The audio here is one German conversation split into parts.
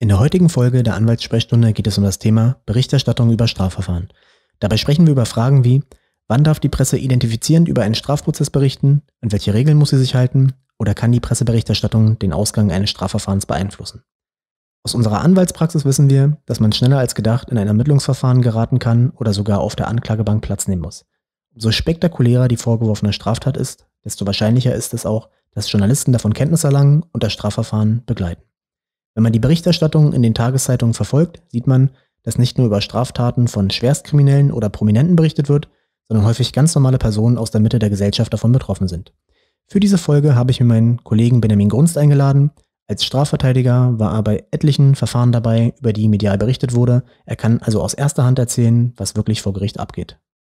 In der heutigen Folge der Anwaltssprechstunde geht es um das Thema Berichterstattung über Strafverfahren. Dabei sprechen wir über Fragen wie, wann darf die Presse identifizierend über einen Strafprozess berichten, an welche Regeln muss sie sich halten oder kann die Presseberichterstattung den Ausgang eines Strafverfahrens beeinflussen. Aus unserer Anwaltspraxis wissen wir, dass man schneller als gedacht in ein Ermittlungsverfahren geraten kann oder sogar auf der Anklagebank Platz nehmen muss. Umso spektakulärer die vorgeworfene Straftat ist, desto wahrscheinlicher ist es auch, dass Journalisten davon Kenntnis erlangen und das Strafverfahren begleiten. Wenn man die Berichterstattung in den Tageszeitungen verfolgt, sieht man, dass nicht nur über Straftaten von Schwerstkriminellen oder Prominenten berichtet wird, sondern häufig ganz normale Personen aus der Mitte der Gesellschaft davon betroffen sind. Für diese Folge habe ich mir meinen Kollegen Benjamin Grunst eingeladen. Als Strafverteidiger war er bei etlichen Verfahren dabei, über die medial berichtet wurde. Er kann also aus erster Hand erzählen, was wirklich vor Gericht abgeht.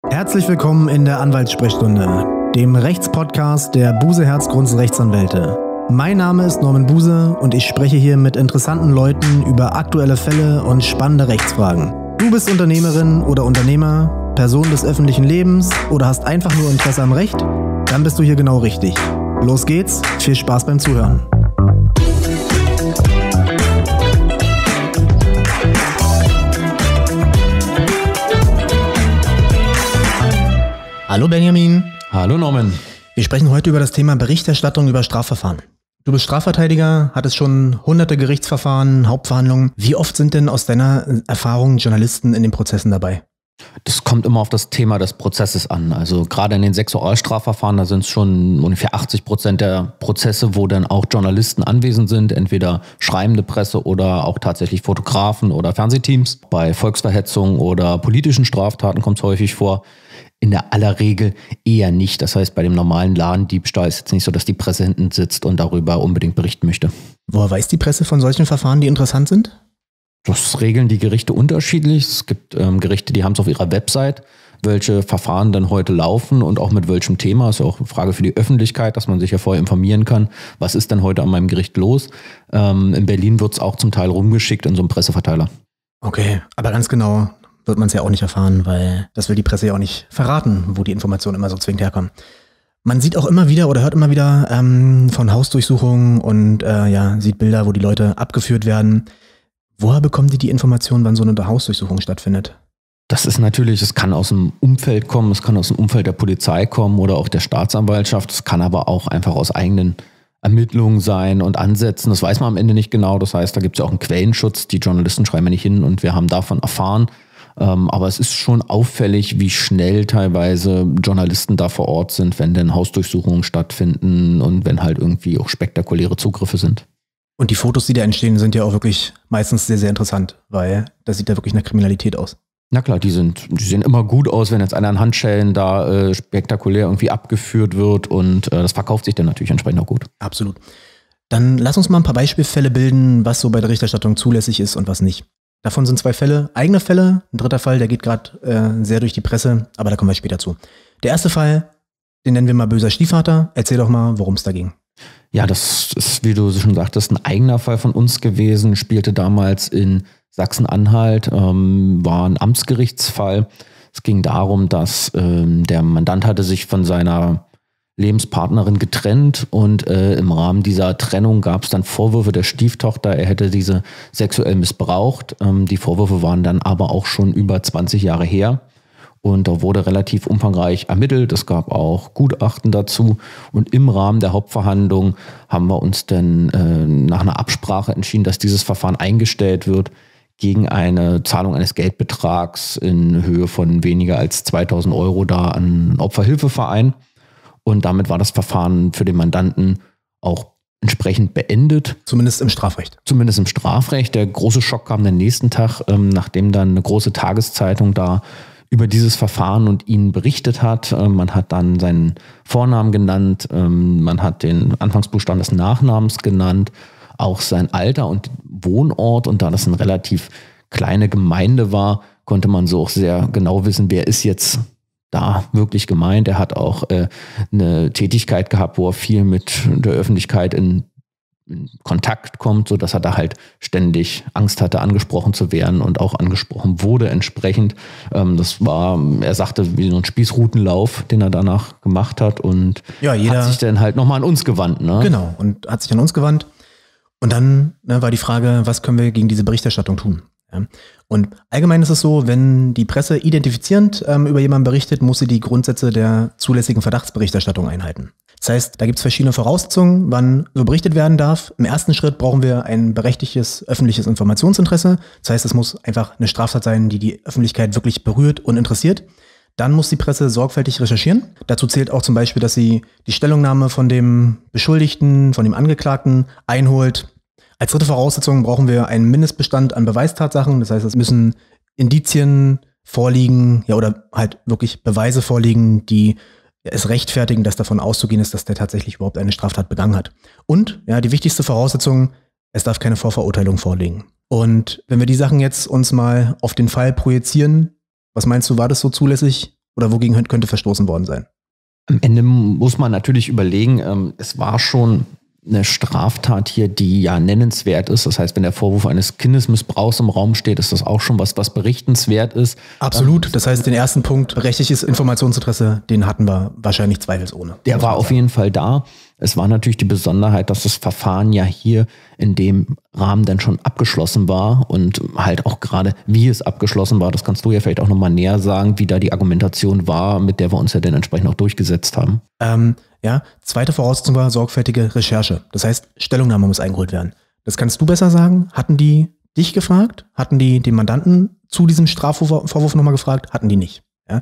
Herzlich willkommen in der Anwaltssprechstunde, dem Rechtspodcast der Buseherz Herz Rechtsanwälte. Mein Name ist Norman Buse und ich spreche hier mit interessanten Leuten über aktuelle Fälle und spannende Rechtsfragen. Du bist Unternehmerin oder Unternehmer, Person des öffentlichen Lebens oder hast einfach nur Interesse am Recht? Dann bist du hier genau richtig. Los geht's, viel Spaß beim Zuhören. Hallo Benjamin. Hallo Norman. Wir sprechen heute über das Thema Berichterstattung über Strafverfahren. Du bist Strafverteidiger, hattest schon hunderte Gerichtsverfahren, Hauptverhandlungen. Wie oft sind denn aus deiner Erfahrung Journalisten in den Prozessen dabei? Das kommt immer auf das Thema des Prozesses an. Also gerade in den Sexualstrafverfahren, da sind es schon ungefähr 80 Prozent der Prozesse, wo dann auch Journalisten anwesend sind, entweder schreibende Presse oder auch tatsächlich Fotografen oder Fernsehteams. Bei Volksverhetzung oder politischen Straftaten kommt es häufig vor in der aller Regel eher nicht. Das heißt, bei dem normalen Ladendiebstahl ist jetzt nicht so, dass die Presse hinten sitzt und darüber unbedingt berichten möchte. Woher weiß die Presse von solchen Verfahren, die interessant sind? Das regeln die Gerichte unterschiedlich. Es gibt ähm, Gerichte, die haben es auf ihrer Website, welche Verfahren dann heute laufen und auch mit welchem Thema. Ist ja auch eine Frage für die Öffentlichkeit, dass man sich ja vorher informieren kann, was ist denn heute an meinem Gericht los. Ähm, in Berlin wird es auch zum Teil rumgeschickt in so einem Presseverteiler. Okay, aber ganz genau wird man es ja auch nicht erfahren, weil das will die Presse ja auch nicht verraten, wo die Informationen immer so zwingend herkommen. Man sieht auch immer wieder oder hört immer wieder ähm, von Hausdurchsuchungen und äh, ja, sieht Bilder, wo die Leute abgeführt werden. Woher bekommen die die Informationen, wann so eine Hausdurchsuchung stattfindet? Das ist natürlich, es kann aus dem Umfeld kommen, es kann aus dem Umfeld der Polizei kommen oder auch der Staatsanwaltschaft, es kann aber auch einfach aus eigenen Ermittlungen sein und Ansätzen. Das weiß man am Ende nicht genau. Das heißt, da gibt es ja auch einen Quellenschutz. Die Journalisten schreiben ja nicht hin und wir haben davon erfahren. Ähm, aber es ist schon auffällig, wie schnell teilweise Journalisten da vor Ort sind, wenn denn Hausdurchsuchungen stattfinden und wenn halt irgendwie auch spektakuläre Zugriffe sind. Und die Fotos, die da entstehen, sind ja auch wirklich meistens sehr, sehr interessant, weil das sieht ja wirklich nach Kriminalität aus. Na klar, die, sind, die sehen immer gut aus, wenn jetzt einer an Handschellen da äh, spektakulär irgendwie abgeführt wird und äh, das verkauft sich dann natürlich entsprechend auch gut. Absolut. Dann lass uns mal ein paar Beispielfälle bilden, was so bei der Richterstattung zulässig ist und was nicht. Davon sind zwei Fälle, eigene Fälle. Ein dritter Fall, der geht gerade äh, sehr durch die Presse, aber da kommen wir später zu. Der erste Fall, den nennen wir mal böser Stiefvater. Erzähl doch mal, worum es da ging. Ja, das ist, wie du schon sagtest, ein eigener Fall von uns gewesen. Spielte damals in Sachsen-Anhalt, ähm, war ein Amtsgerichtsfall. Es ging darum, dass ähm, der Mandant hatte sich von seiner Lebenspartnerin getrennt und äh, im Rahmen dieser Trennung gab es dann Vorwürfe der Stieftochter, er hätte diese sexuell missbraucht. Ähm, die Vorwürfe waren dann aber auch schon über 20 Jahre her und da wurde relativ umfangreich ermittelt. Es gab auch Gutachten dazu und im Rahmen der Hauptverhandlung haben wir uns dann äh, nach einer Absprache entschieden, dass dieses Verfahren eingestellt wird gegen eine Zahlung eines Geldbetrags in Höhe von weniger als 2000 Euro da an Opferhilfeverein. Und damit war das Verfahren für den Mandanten auch entsprechend beendet. Zumindest im Strafrecht. Zumindest im Strafrecht. Der große Schock kam den nächsten Tag, ähm, nachdem dann eine große Tageszeitung da über dieses Verfahren und ihn berichtet hat. Ähm, man hat dann seinen Vornamen genannt, ähm, man hat den Anfangsbuchstaben des Nachnamens genannt, auch sein Alter und Wohnort. Und da das eine relativ kleine Gemeinde war, konnte man so auch sehr genau wissen, wer ist jetzt da wirklich gemeint. Er hat auch äh, eine Tätigkeit gehabt, wo er viel mit der Öffentlichkeit in, Kontakt kommt, so dass er da halt ständig Angst hatte, angesprochen zu werden und auch angesprochen wurde entsprechend. Ähm, das war, er sagte, wie so ein Spießrutenlauf, den er danach gemacht hat und ja, jeder, hat sich dann halt nochmal an uns gewandt. Ne? Genau, und hat sich an uns gewandt. Und dann ne, war die Frage, was können wir gegen diese Berichterstattung tun? Und allgemein ist es so, wenn die Presse identifizierend ähm, über jemanden berichtet, muss sie die Grundsätze der zulässigen Verdachtsberichterstattung einhalten. Das heißt, da gibt es verschiedene Voraussetzungen, wann so berichtet werden darf. Im ersten Schritt brauchen wir ein berechtigtes öffentliches Informationsinteresse. Das heißt, es muss einfach eine Straftat sein, die die Öffentlichkeit wirklich berührt und interessiert. Dann muss die Presse sorgfältig recherchieren. Dazu zählt auch zum Beispiel, dass sie die Stellungnahme von dem Beschuldigten, von dem Angeklagten einholt, als dritte Voraussetzung brauchen wir einen Mindestbestand an Beweistatsachen. Das heißt, es müssen Indizien vorliegen, ja, oder halt wirklich Beweise vorliegen, die es rechtfertigen, dass davon auszugehen ist, dass der tatsächlich überhaupt eine Straftat begangen hat. Und, ja, die wichtigste Voraussetzung, es darf keine Vorverurteilung vorliegen. Und wenn wir die Sachen jetzt uns mal auf den Fall projizieren, was meinst du, war das so zulässig oder wogegen könnte verstoßen worden sein? Am Ende muss man natürlich überlegen, ähm, es war schon eine Straftat hier, die ja nennenswert ist. Das heißt, wenn der Vorwurf eines Kindesmissbrauchs im Raum steht, ist das auch schon was, was berichtenswert ist. Absolut. Ähm, das heißt, den ersten Punkt, rechtliches Informationsinteresse, den hatten wir wahrscheinlich zweifelsohne. Der war auf jeden Fall da. Es war natürlich die Besonderheit, dass das Verfahren ja hier in dem Rahmen dann schon abgeschlossen war und halt auch gerade, wie es abgeschlossen war, das kannst du ja vielleicht auch nochmal näher sagen, wie da die Argumentation war, mit der wir uns ja dann entsprechend auch durchgesetzt haben. Ähm, ja, zweite Voraussetzung war sorgfältige Recherche. Das heißt, Stellungnahme muss eingeholt werden. Das kannst du besser sagen. Hatten die dich gefragt? Hatten die den Mandanten zu diesem Strafvorwurf nochmal gefragt? Hatten die nicht. Ja?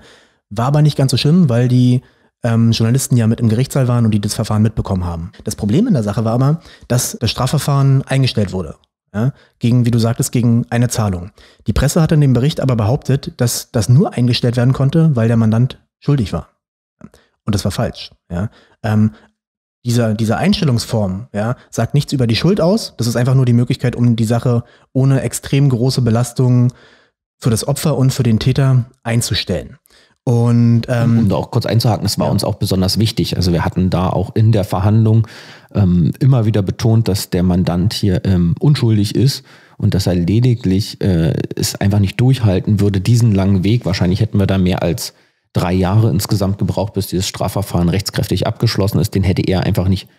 War aber nicht ganz so schlimm, weil die ähm, Journalisten ja mit im Gerichtssaal waren und die das Verfahren mitbekommen haben. Das Problem in der Sache war aber, dass das Strafverfahren eingestellt wurde. Ja, gegen, wie du sagtest, gegen eine Zahlung. Die Presse hat in dem Bericht aber behauptet, dass das nur eingestellt werden konnte, weil der Mandant schuldig war. Und das war falsch. Ja? Ähm, dieser, diese Einstellungsform ja, sagt nichts über die Schuld aus. Das ist einfach nur die Möglichkeit, um die Sache ohne extrem große Belastungen für das Opfer und für den Täter einzustellen. Und ähm, um da auch kurz einzuhaken, das war ja. uns auch besonders wichtig. Also wir hatten da auch in der Verhandlung ähm, immer wieder betont, dass der Mandant hier ähm, unschuldig ist und dass er lediglich äh, es einfach nicht durchhalten würde, diesen langen Weg. Wahrscheinlich hätten wir da mehr als drei Jahre insgesamt gebraucht, bis dieses Strafverfahren rechtskräftig abgeschlossen ist. Den hätte er einfach nicht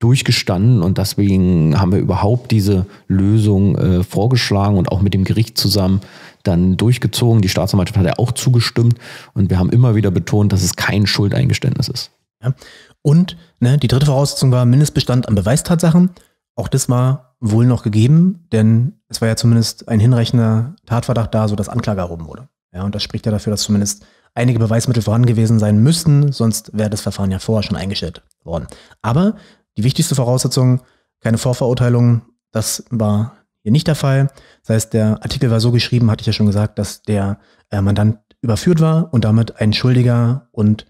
durchgestanden und deswegen haben wir überhaupt diese Lösung äh, vorgeschlagen und auch mit dem Gericht zusammen dann durchgezogen. Die Staatsanwaltschaft hat ja auch zugestimmt und wir haben immer wieder betont, dass es kein Schuldeingeständnis ist. Ja. Und ne, die dritte Voraussetzung war Mindestbestand an Beweistatsachen. Auch das war wohl noch gegeben, denn es war ja zumindest ein hinreichender Tatverdacht da, sodass Anklage erhoben wurde. Ja, und das spricht ja dafür, dass zumindest einige Beweismittel vorhanden gewesen sein müssten, sonst wäre das Verfahren ja vorher schon eingestellt worden. Aber die wichtigste Voraussetzung, keine Vorverurteilung, das war hier nicht der Fall. Das heißt, der Artikel war so geschrieben, hatte ich ja schon gesagt, dass der äh, Mandant überführt war und damit ein Schuldiger und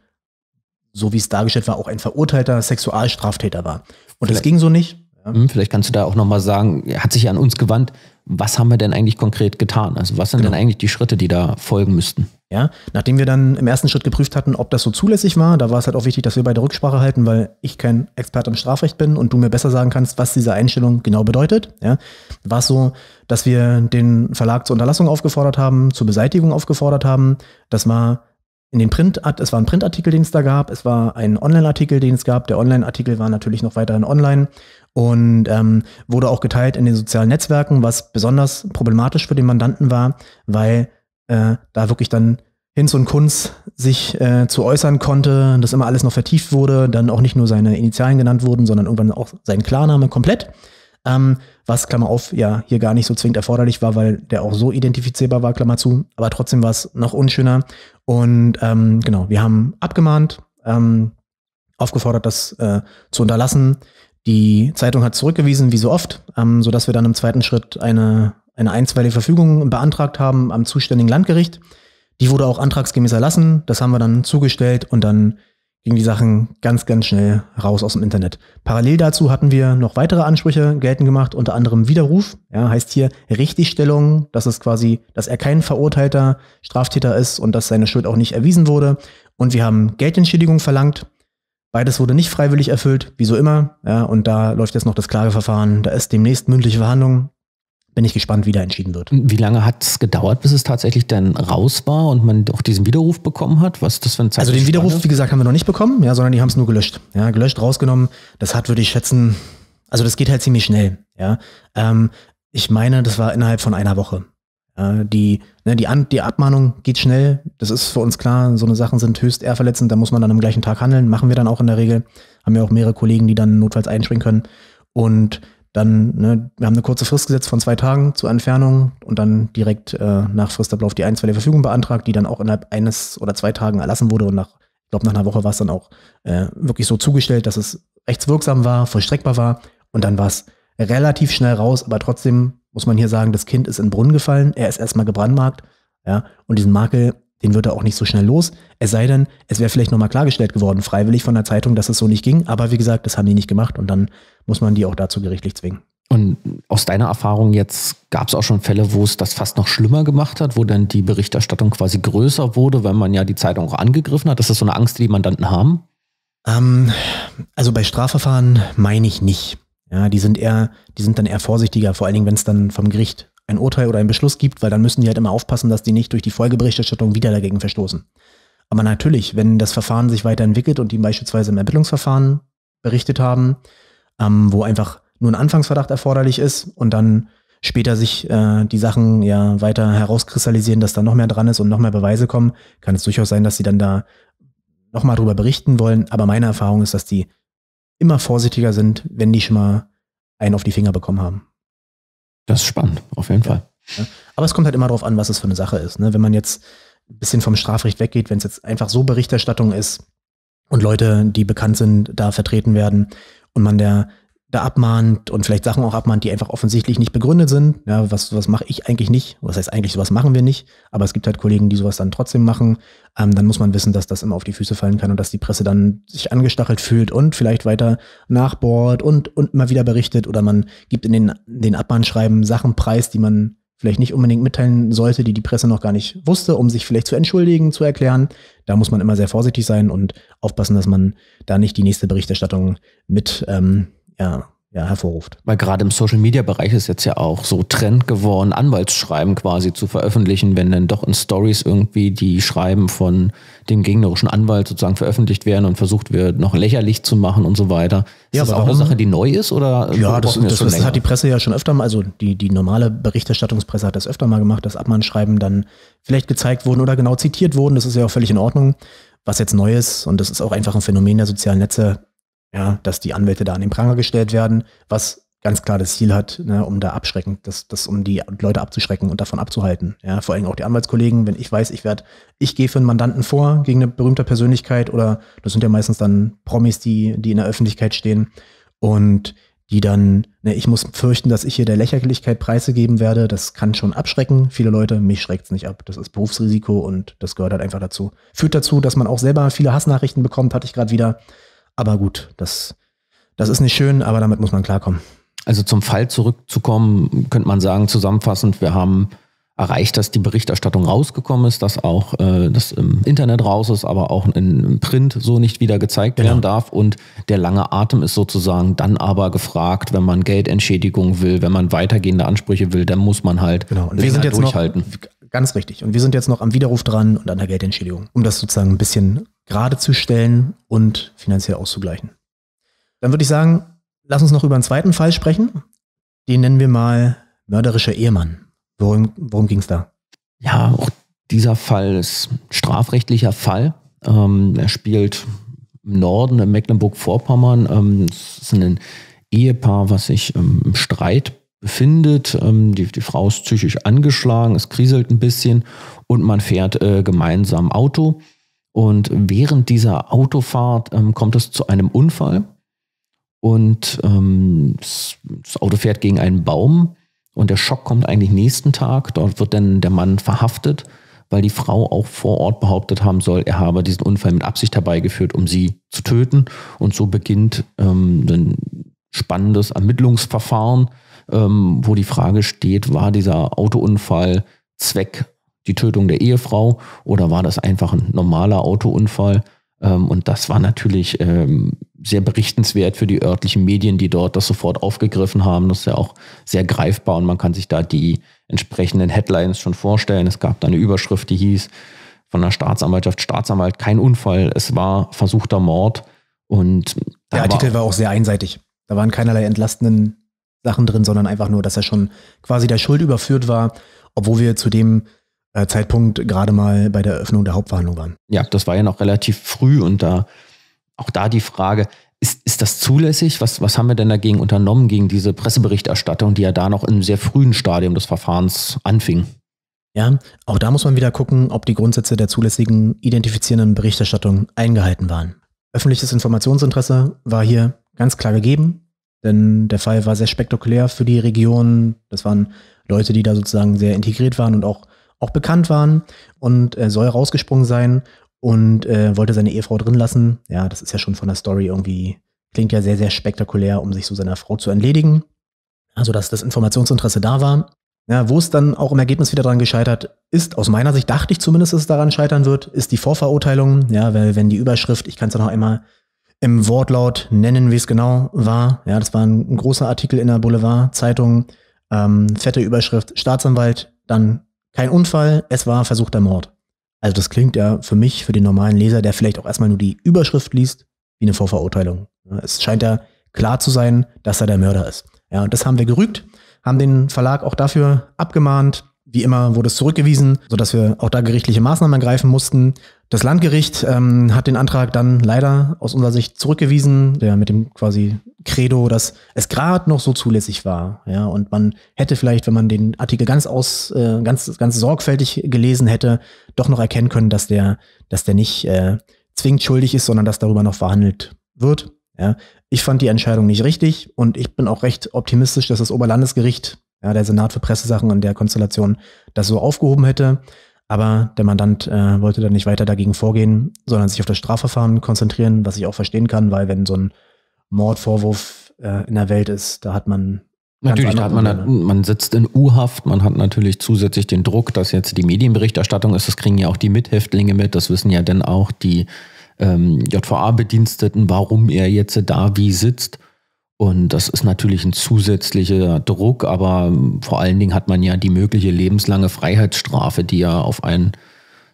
so wie es dargestellt war, auch ein verurteilter Sexualstraftäter war. Und das ging so nicht. Hm, vielleicht kannst du da auch nochmal sagen, er hat sich ja an uns gewandt, was haben wir denn eigentlich konkret getan? Also was sind genau. denn eigentlich die Schritte, die da folgen müssten? Ja, nachdem wir dann im ersten Schritt geprüft hatten, ob das so zulässig war, da war es halt auch wichtig, dass wir beide Rücksprache halten, weil ich kein Experte im Strafrecht bin und du mir besser sagen kannst, was diese Einstellung genau bedeutet. Ja, war es so, dass wir den Verlag zur Unterlassung aufgefordert haben, zur Beseitigung aufgefordert haben. Das war in den Print, es war ein Printartikel, den es da gab, es war ein Online-Artikel, den es gab. Der Online-Artikel war natürlich noch weiterhin online und ähm, wurde auch geteilt in den sozialen Netzwerken, was besonders problematisch für den Mandanten war, weil äh, da wirklich dann Hinz und Kunz sich äh, zu äußern konnte, dass immer alles noch vertieft wurde, dann auch nicht nur seine Initialen genannt wurden, sondern irgendwann auch sein Klarname komplett. Ähm, was, Klammer auf, ja, hier gar nicht so zwingend erforderlich war, weil der auch so identifizierbar war, Klammer zu. Aber trotzdem war es noch unschöner. Und ähm, genau, wir haben abgemahnt, ähm, aufgefordert, das äh, zu unterlassen. Die Zeitung hat zurückgewiesen, wie so oft, ähm, sodass wir dann im zweiten Schritt eine eine einstweilige Verfügung beantragt haben am zuständigen Landgericht. Die wurde auch antragsgemäß erlassen. Das haben wir dann zugestellt und dann gingen die Sachen ganz, ganz schnell raus aus dem Internet. Parallel dazu hatten wir noch weitere Ansprüche geltend gemacht, unter anderem Widerruf, ja, heißt hier Richtigstellung, dass es quasi, dass er kein verurteilter Straftäter ist und dass seine Schuld auch nicht erwiesen wurde. Und wir haben Geldentschädigung verlangt. Beides wurde nicht freiwillig erfüllt, wieso immer. Ja, und da läuft jetzt noch das Klageverfahren. Da ist demnächst mündliche Verhandlung bin ich gespannt, wie da entschieden wird. Wie lange hat es gedauert, bis es tatsächlich dann raus war und man auch diesen Widerruf bekommen hat? Was das für ein Zeit? Also den Widerruf, ist? wie gesagt, haben wir noch nicht bekommen, ja, sondern die haben es nur gelöscht. Ja, gelöscht, rausgenommen. Das hat, würde ich schätzen, also das geht halt ziemlich schnell. Ja, ähm, ich meine, das war innerhalb von einer Woche. Äh, die, ne, die, An die Abmahnung geht schnell. Das ist für uns klar. So eine Sachen sind höchst eher verletzend. Da muss man dann am gleichen Tag handeln. Machen wir dann auch in der Regel. Haben wir auch mehrere Kollegen, die dann notfalls einspringen können. Und dann, ne, wir haben eine kurze Frist gesetzt von zwei Tagen zur Entfernung und dann direkt äh, nach Fristablauf die der Verfügung beantragt, die dann auch innerhalb eines oder zwei Tagen erlassen wurde und nach, ich glaube, nach einer Woche war es dann auch äh, wirklich so zugestellt, dass es rechtswirksam war, vollstreckbar war und dann war es relativ schnell raus, aber trotzdem muss man hier sagen, das Kind ist in den Brunnen gefallen, er ist erstmal gebrandmarkt, ja, und diesen Makel den wird er auch nicht so schnell los. Es sei denn, es wäre vielleicht nochmal klargestellt geworden, freiwillig von der Zeitung, dass es so nicht ging. Aber wie gesagt, das haben die nicht gemacht und dann muss man die auch dazu gerichtlich zwingen. Und aus deiner Erfahrung jetzt gab es auch schon Fälle, wo es das fast noch schlimmer gemacht hat, wo dann die Berichterstattung quasi größer wurde, weil man ja die Zeitung auch angegriffen hat. Das ist so eine Angst, die die Mandanten haben? Ähm, also bei Strafverfahren meine ich nicht. Ja, die sind eher, die sind dann eher vorsichtiger, vor allen Dingen, wenn es dann vom Gericht ein Urteil oder einen Beschluss gibt, weil dann müssen die halt immer aufpassen, dass die nicht durch die Folgeberichterstattung wieder dagegen verstoßen. Aber natürlich, wenn das Verfahren sich weiterentwickelt und die beispielsweise im Ermittlungsverfahren berichtet haben, ähm, wo einfach nur ein Anfangsverdacht erforderlich ist und dann später sich äh, die Sachen ja weiter herauskristallisieren, dass da noch mehr dran ist und noch mehr Beweise kommen, kann es durchaus sein, dass sie dann da nochmal drüber berichten wollen. Aber meine Erfahrung ist, dass die immer vorsichtiger sind, wenn die schon mal einen auf die Finger bekommen haben. Das ist spannend, auf jeden ja. Fall. Ja. Aber es kommt halt immer darauf an, was es für eine Sache ist. Ne? Wenn man jetzt ein bisschen vom Strafrecht weggeht, wenn es jetzt einfach so Berichterstattung ist und Leute, die bekannt sind, da vertreten werden und man der da abmahnt und vielleicht Sachen auch abmahnt, die einfach offensichtlich nicht begründet sind. Ja, was, was mache ich eigentlich nicht? Was heißt eigentlich, sowas machen wir nicht? Aber es gibt halt Kollegen, die sowas dann trotzdem machen. Ähm, dann muss man wissen, dass das immer auf die Füße fallen kann und dass die Presse dann sich angestachelt fühlt und vielleicht weiter nachbohrt und, und immer wieder berichtet oder man gibt in den, den Abmahnschreiben Sachen preis, die man vielleicht nicht unbedingt mitteilen sollte, die die Presse noch gar nicht wusste, um sich vielleicht zu entschuldigen, zu erklären. Da muss man immer sehr vorsichtig sein und aufpassen, dass man da nicht die nächste Berichterstattung mit ähm, ja, ja, hervorruft. Weil gerade im Social-Media-Bereich ist jetzt ja auch so Trend geworden, Anwaltsschreiben quasi zu veröffentlichen, wenn dann doch in Stories irgendwie die Schreiben von dem gegnerischen Anwalt sozusagen veröffentlicht werden und versucht wird, noch lächerlich zu machen und so weiter. Ist ja, das auch eine Sache, die neu ist? Oder ja, das, das, das, das hat die Presse ja schon öfter mal, also die, die normale Berichterstattungspresse hat das öfter mal gemacht, dass Abmahnschreiben dann vielleicht gezeigt wurden oder genau zitiert wurden. Das ist ja auch völlig in Ordnung. Was jetzt neu ist, und das ist auch einfach ein Phänomen der sozialen Netze, ja, dass die Anwälte da an den Pranger gestellt werden, was ganz klar das Ziel hat, ne, um da abschrecken, das, das, um die Leute abzuschrecken und davon abzuhalten. Ja, vor allem auch die Anwaltskollegen, wenn ich weiß, ich werde, ich gehe für einen Mandanten vor gegen eine berühmte Persönlichkeit oder das sind ja meistens dann Promis, die, die in der Öffentlichkeit stehen und die dann, ne, ich muss fürchten, dass ich hier der Lächerlichkeit Preise geben werde. Das kann schon abschrecken. Viele Leute, mich schreckt es nicht ab. Das ist Berufsrisiko und das gehört halt einfach dazu. Führt dazu, dass man auch selber viele Hassnachrichten bekommt, hatte ich gerade wieder. Aber gut, das, das ist nicht schön, aber damit muss man klarkommen. Also zum Fall zurückzukommen, könnte man sagen, zusammenfassend, wir haben erreicht, dass die Berichterstattung rausgekommen ist, dass auch äh, das im Internet raus ist, aber auch im Print so nicht wieder gezeigt genau. werden darf. Und der lange Atem ist sozusagen dann aber gefragt, wenn man Geldentschädigung will, wenn man weitergehende Ansprüche will, dann muss man halt genau. und wir sind jetzt durchhalten. Noch, ganz richtig. Und wir sind jetzt noch am Widerruf dran und an der Geldentschädigung, um das sozusagen ein bisschen gerade zu stellen und finanziell auszugleichen. Dann würde ich sagen, lass uns noch über einen zweiten Fall sprechen. Den nennen wir mal mörderischer Ehemann. Worum, worum ging es da? Ja, auch dieser Fall ist ein strafrechtlicher Fall. Ähm, er spielt im Norden, in Mecklenburg-Vorpommern. Ähm, es ist ein Ehepaar, was sich ähm, im Streit befindet. Ähm, die, die Frau ist psychisch angeschlagen, es kriselt ein bisschen und man fährt äh, gemeinsam Auto. Und während dieser Autofahrt ähm, kommt es zu einem Unfall und ähm, das Auto fährt gegen einen Baum und der Schock kommt eigentlich nächsten Tag. Dort wird dann der Mann verhaftet, weil die Frau auch vor Ort behauptet haben soll, er habe diesen Unfall mit Absicht herbeigeführt, um sie zu töten. Und so beginnt ähm, ein spannendes Ermittlungsverfahren, ähm, wo die Frage steht, war dieser Autounfall Zweck die Tötung der Ehefrau oder war das einfach ein normaler Autounfall? Ähm, und das war natürlich ähm, sehr berichtenswert für die örtlichen Medien, die dort das sofort aufgegriffen haben. Das ist ja auch sehr greifbar und man kann sich da die entsprechenden Headlines schon vorstellen. Es gab da eine Überschrift, die hieß von der Staatsanwaltschaft Staatsanwalt, kein Unfall, es war versuchter Mord. Und der Artikel war auch sehr einseitig. Da waren keinerlei entlastenden Sachen drin, sondern einfach nur, dass er schon quasi der Schuld überführt war, obwohl wir zu dem äh, Zeitpunkt gerade mal bei der Eröffnung der Hauptverhandlung waren. Ja, das war ja noch relativ früh und da auch da die Frage, ist, ist das zulässig? Was, was haben wir denn dagegen unternommen, gegen diese Presseberichterstattung, die ja da noch im sehr frühen Stadium des Verfahrens anfing? Ja, auch da muss man wieder gucken, ob die Grundsätze der zulässigen identifizierenden Berichterstattung eingehalten waren. Öffentliches Informationsinteresse war hier ganz klar gegeben, denn der Fall war sehr spektakulär für die Region. Das waren Leute, die da sozusagen sehr integriert waren und auch auch bekannt waren und äh, soll rausgesprungen sein und äh, wollte seine Ehefrau drin lassen. Ja, das ist ja schon von der Story irgendwie, klingt ja sehr, sehr spektakulär, um sich so seiner Frau zu entledigen. Also, dass das Informationsinteresse da war. Ja, wo es dann auch im Ergebnis wieder daran gescheitert ist, aus meiner Sicht dachte ich zumindest, dass es daran scheitern wird, ist die Vorverurteilung. Ja, weil wenn die Überschrift, ich kann es ja noch einmal im Wortlaut nennen, wie es genau war. Ja, das war ein, ein großer Artikel in der Boulevard-Zeitung, ähm, fette Überschrift Staatsanwalt, dann kein Unfall, es war versuchter Mord. Also das klingt ja für mich, für den normalen Leser, der vielleicht auch erstmal nur die Überschrift liest, wie eine Vorverurteilung. Es scheint ja klar zu sein, dass er der Mörder ist. Ja, und das haben wir gerügt, haben den Verlag auch dafür abgemahnt, wie immer wurde es zurückgewiesen, sodass wir auch da gerichtliche Maßnahmen ergreifen mussten. Das Landgericht ähm, hat den Antrag dann leider aus unserer Sicht zurückgewiesen, der mit dem quasi Credo, dass es gerade noch so zulässig war. Ja, und man hätte vielleicht, wenn man den Artikel ganz aus, äh, ganz, ganz sorgfältig gelesen hätte, doch noch erkennen können, dass der, dass der nicht äh, zwingend schuldig ist, sondern dass darüber noch verhandelt wird. Ja. Ich fand die Entscheidung nicht richtig und ich bin auch recht optimistisch, dass das Oberlandesgericht ja, der Senat für Pressesachen in der Konstellation das so aufgehoben hätte. Aber der Mandant äh, wollte dann nicht weiter dagegen vorgehen, sondern sich auf das Strafverfahren konzentrieren, was ich auch verstehen kann, weil wenn so ein Mordvorwurf äh, in der Welt ist, da hat man Natürlich, da hat man, halt, man sitzt in U-Haft, man hat natürlich zusätzlich den Druck, dass jetzt die Medienberichterstattung ist, das kriegen ja auch die Mithäftlinge mit, das wissen ja dann auch die ähm, JVA-Bediensteten, warum er jetzt da wie sitzt. Und das ist natürlich ein zusätzlicher Druck, aber vor allen Dingen hat man ja die mögliche lebenslange Freiheitsstrafe, die ja auf einen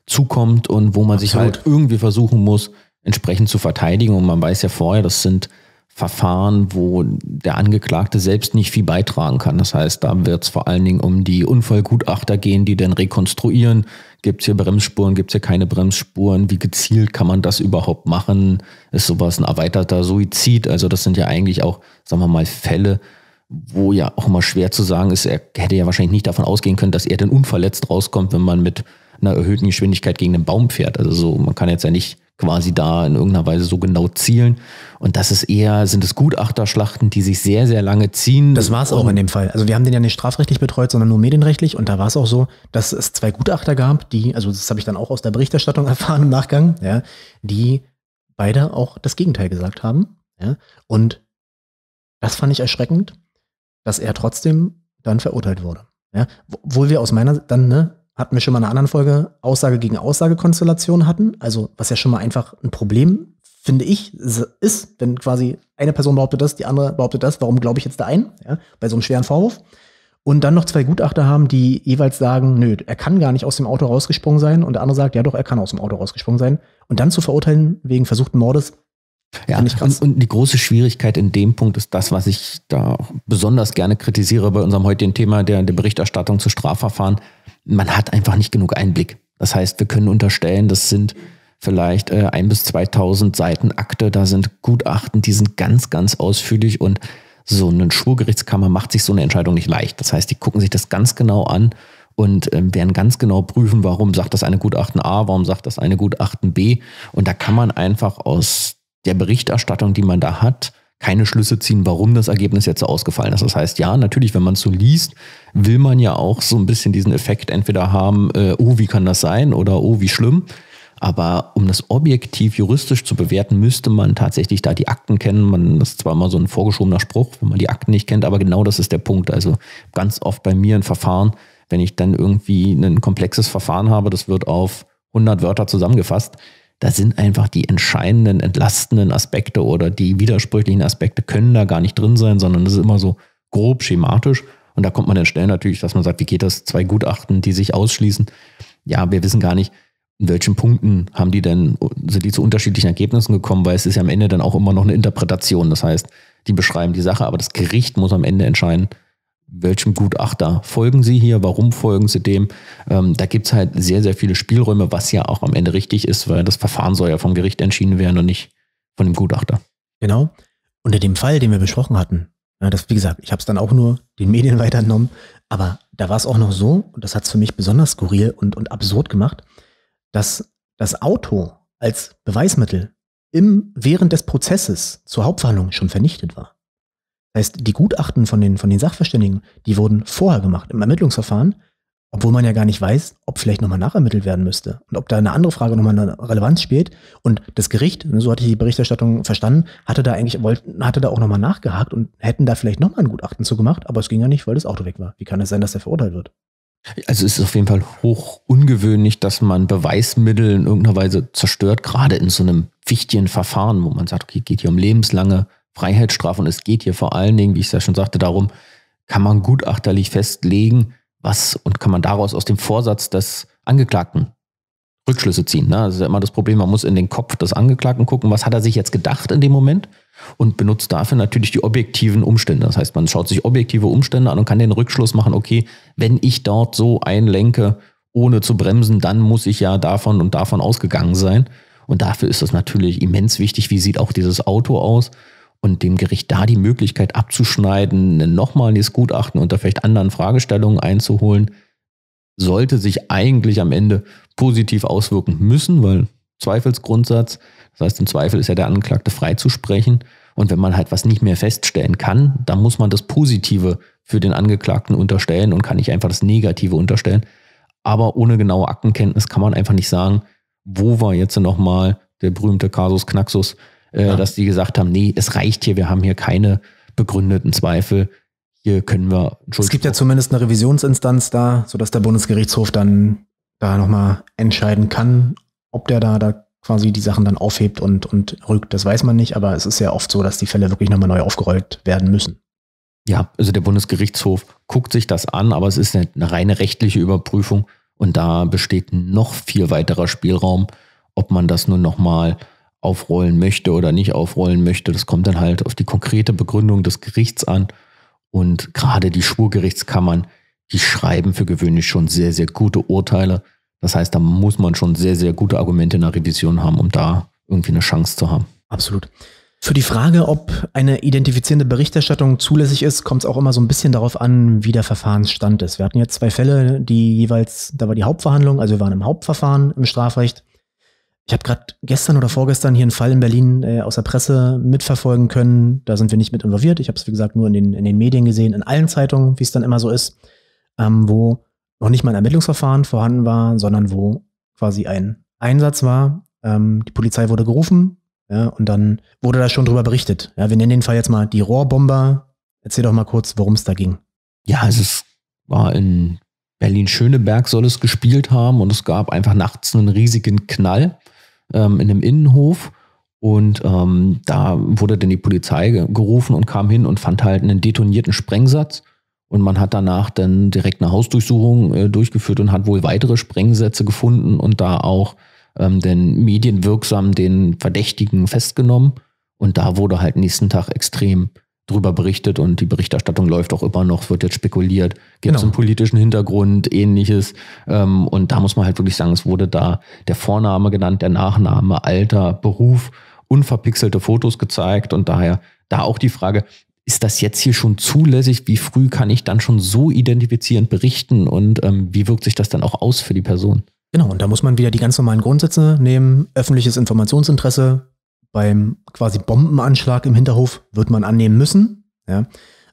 zukommt und wo man Absolut. sich halt irgendwie versuchen muss, entsprechend zu verteidigen. Und man weiß ja vorher, das sind Verfahren, wo der Angeklagte selbst nicht viel beitragen kann. Das heißt, da wird es vor allen Dingen um die Unfallgutachter gehen, die dann rekonstruieren. Gibt es hier Bremsspuren, gibt es hier keine Bremsspuren? Wie gezielt kann man das überhaupt machen? Ist sowas ein erweiterter Suizid? Also das sind ja eigentlich auch, sagen wir mal, Fälle, wo ja auch immer schwer zu sagen ist, er hätte ja wahrscheinlich nicht davon ausgehen können, dass er denn unverletzt rauskommt, wenn man mit einer erhöhten Geschwindigkeit gegen den Baum fährt. Also so, man kann jetzt ja nicht quasi da in irgendeiner Weise so genau zielen. Und das ist eher, sind es Gutachterschlachten, die sich sehr, sehr lange ziehen. Das war es auch in dem Fall. Also wir haben den ja nicht strafrechtlich betreut, sondern nur medienrechtlich. Und da war es auch so, dass es zwei Gutachter gab, die, also das habe ich dann auch aus der Berichterstattung erfahren im Nachgang, ja, die beide auch das Gegenteil gesagt haben. Ja. Und das fand ich erschreckend, dass er trotzdem dann verurteilt wurde. Ja, obwohl wir aus meiner dann, ne, hatten wir schon mal in einer anderen Folge, Aussage gegen Aussage-Konstellation hatten. Also, was ja schon mal einfach ein Problem, finde ich, ist, wenn quasi eine Person behauptet das, die andere behauptet das, warum glaube ich jetzt da ein? Ja, bei so einem schweren Vorwurf. Und dann noch zwei Gutachter haben, die jeweils sagen, nö, er kann gar nicht aus dem Auto rausgesprungen sein. Und der andere sagt, ja doch, er kann aus dem Auto rausgesprungen sein. Und dann zu verurteilen wegen versuchten Mordes, ja, und, und, die große Schwierigkeit in dem Punkt ist das, was ich da besonders gerne kritisiere bei unserem heutigen Thema der, der Berichterstattung zu Strafverfahren. Man hat einfach nicht genug Einblick. Das heißt, wir können unterstellen, das sind vielleicht äh, ein bis 2000 Seiten Akte, da sind Gutachten, die sind ganz, ganz ausführlich und so eine Schwurgerichtskammer macht sich so eine Entscheidung nicht leicht. Das heißt, die gucken sich das ganz genau an und ähm, werden ganz genau prüfen, warum sagt das eine Gutachten A, warum sagt das eine Gutachten B. Und da kann man einfach aus der Berichterstattung, die man da hat, keine Schlüsse ziehen, warum das Ergebnis jetzt so ausgefallen ist. Das heißt, ja, natürlich, wenn man es so liest, will man ja auch so ein bisschen diesen Effekt entweder haben, äh, oh, wie kann das sein oder oh, wie schlimm. Aber um das objektiv juristisch zu bewerten, müsste man tatsächlich da die Akten kennen. Man, das ist zwar immer so ein vorgeschobener Spruch, wenn man die Akten nicht kennt, aber genau das ist der Punkt. Also ganz oft bei mir ein Verfahren, wenn ich dann irgendwie ein komplexes Verfahren habe, das wird auf 100 Wörter zusammengefasst, da sind einfach die entscheidenden, entlastenden Aspekte oder die widersprüchlichen Aspekte können da gar nicht drin sein, sondern das ist immer so grob schematisch. Und da kommt man dann schnell natürlich, dass man sagt, wie geht das? Zwei Gutachten, die sich ausschließen. Ja, wir wissen gar nicht, in welchen Punkten haben die denn, sind die zu unterschiedlichen Ergebnissen gekommen, weil es ist ja am Ende dann auch immer noch eine Interpretation. Das heißt, die beschreiben die Sache, aber das Gericht muss am Ende entscheiden, welchem Gutachter folgen Sie hier, warum folgen Sie dem. Ähm, da gibt es halt sehr, sehr viele Spielräume, was ja auch am Ende richtig ist, weil das Verfahren soll ja vom Gericht entschieden werden und nicht von dem Gutachter. Genau. Unter dem Fall, den wir besprochen hatten, ja, das, wie gesagt, ich habe es dann auch nur den Medien weitergenommen, aber da war es auch noch so, und das hat es für mich besonders skurril und, und absurd gemacht, dass das Auto als Beweismittel im, während des Prozesses zur Hauptverhandlung schon vernichtet war heißt, die Gutachten von den, von den Sachverständigen, die wurden vorher gemacht im Ermittlungsverfahren, obwohl man ja gar nicht weiß, ob vielleicht nochmal nachermittelt werden müsste und ob da eine andere Frage nochmal eine Relevanz spielt. Und das Gericht, ne, so hatte ich die Berichterstattung verstanden, hatte da eigentlich, wollten, hatte da auch nochmal nachgehakt und hätten da vielleicht nochmal ein Gutachten zu gemacht, aber es ging ja nicht, weil das Auto weg war. Wie kann es sein, dass er verurteilt wird? Also es ist auf jeden Fall hoch ungewöhnlich, dass man Beweismittel in irgendeiner Weise zerstört, gerade in so einem wichtigen Verfahren, wo man sagt, okay, geht hier um lebenslange Freiheitsstrafe. Und es geht hier vor allen Dingen, wie ich es ja schon sagte, darum, kann man gutachterlich festlegen, was und kann man daraus aus dem Vorsatz des Angeklagten Rückschlüsse ziehen. Ne? Das ist ja immer das Problem, man muss in den Kopf des Angeklagten gucken, was hat er sich jetzt gedacht in dem Moment und benutzt dafür natürlich die objektiven Umstände. Das heißt, man schaut sich objektive Umstände an und kann den Rückschluss machen, okay, wenn ich dort so einlenke, ohne zu bremsen, dann muss ich ja davon und davon ausgegangen sein. Und dafür ist das natürlich immens wichtig, wie sieht auch dieses Auto aus und dem Gericht da die Möglichkeit abzuschneiden, nochmal dieses Gutachten unter vielleicht anderen Fragestellungen einzuholen, sollte sich eigentlich am Ende positiv auswirken müssen, weil Zweifelsgrundsatz, das heißt im Zweifel ist ja der Angeklagte freizusprechen und wenn man halt was nicht mehr feststellen kann, dann muss man das Positive für den Angeklagten unterstellen und kann nicht einfach das Negative unterstellen. Aber ohne genaue Aktenkenntnis kann man einfach nicht sagen, wo war jetzt nochmal der berühmte Kasus Knaxus äh, ja. dass die gesagt haben, nee, es reicht hier, wir haben hier keine begründeten Zweifel. Hier können wir Es gibt ja zumindest eine Revisionsinstanz da, sodass der Bundesgerichtshof dann da nochmal entscheiden kann, ob der da, da quasi die Sachen dann aufhebt und, und rückt. Das weiß man nicht, aber es ist ja oft so, dass die Fälle wirklich nochmal neu aufgerollt werden müssen. Ja, also der Bundesgerichtshof guckt sich das an, aber es ist eine reine rechtliche Überprüfung und da besteht noch viel weiterer Spielraum, ob man das nun nochmal mal aufrollen möchte oder nicht aufrollen möchte. Das kommt dann halt auf die konkrete Begründung des Gerichts an. Und gerade die Schwurgerichtskammern, die schreiben für gewöhnlich schon sehr, sehr gute Urteile. Das heißt, da muss man schon sehr, sehr gute Argumente in der Revision haben, um da irgendwie eine Chance zu haben. Absolut. Für die Frage, ob eine identifizierende Berichterstattung zulässig ist, kommt es auch immer so ein bisschen darauf an, wie der Verfahrensstand ist. Wir hatten jetzt zwei Fälle, die jeweils, da war die Hauptverhandlung, also wir waren im Hauptverfahren im Strafrecht ich habe gerade gestern oder vorgestern hier einen Fall in Berlin äh, aus der Presse mitverfolgen können. Da sind wir nicht mit involviert. Ich habe es, wie gesagt, nur in den, in den Medien gesehen, in allen Zeitungen, wie es dann immer so ist, ähm, wo noch nicht mal ein Ermittlungsverfahren vorhanden war, sondern wo quasi ein Einsatz war. Ähm, die Polizei wurde gerufen ja, und dann wurde da schon drüber berichtet. Ja, wir nennen den Fall jetzt mal die Rohrbomber. Erzähl doch mal kurz, worum es da ging. Ja, also es war in Berlin-Schöneberg soll es gespielt haben und es gab einfach nachts einen riesigen Knall ähm, in einem Innenhof. Und ähm, da wurde dann die Polizei gerufen und kam hin und fand halt einen detonierten Sprengsatz. Und man hat danach dann direkt eine Hausdurchsuchung äh, durchgeführt und hat wohl weitere Sprengsätze gefunden und da auch ähm, den medienwirksam den Verdächtigen festgenommen. Und da wurde halt nächsten Tag extrem drüber berichtet und die Berichterstattung läuft auch immer noch, wird jetzt spekuliert, gibt es genau. einen politischen Hintergrund, ähnliches. Ähm, und da muss man halt wirklich sagen, es wurde da der Vorname genannt, der Nachname, Alter, Beruf, unverpixelte Fotos gezeigt und daher da auch die Frage, ist das jetzt hier schon zulässig? Wie früh kann ich dann schon so identifizierend berichten und ähm, wie wirkt sich das dann auch aus für die Person? Genau, und da muss man wieder die ganz normalen Grundsätze nehmen. Öffentliches Informationsinteresse, beim quasi Bombenanschlag im Hinterhof wird man annehmen müssen. Ja,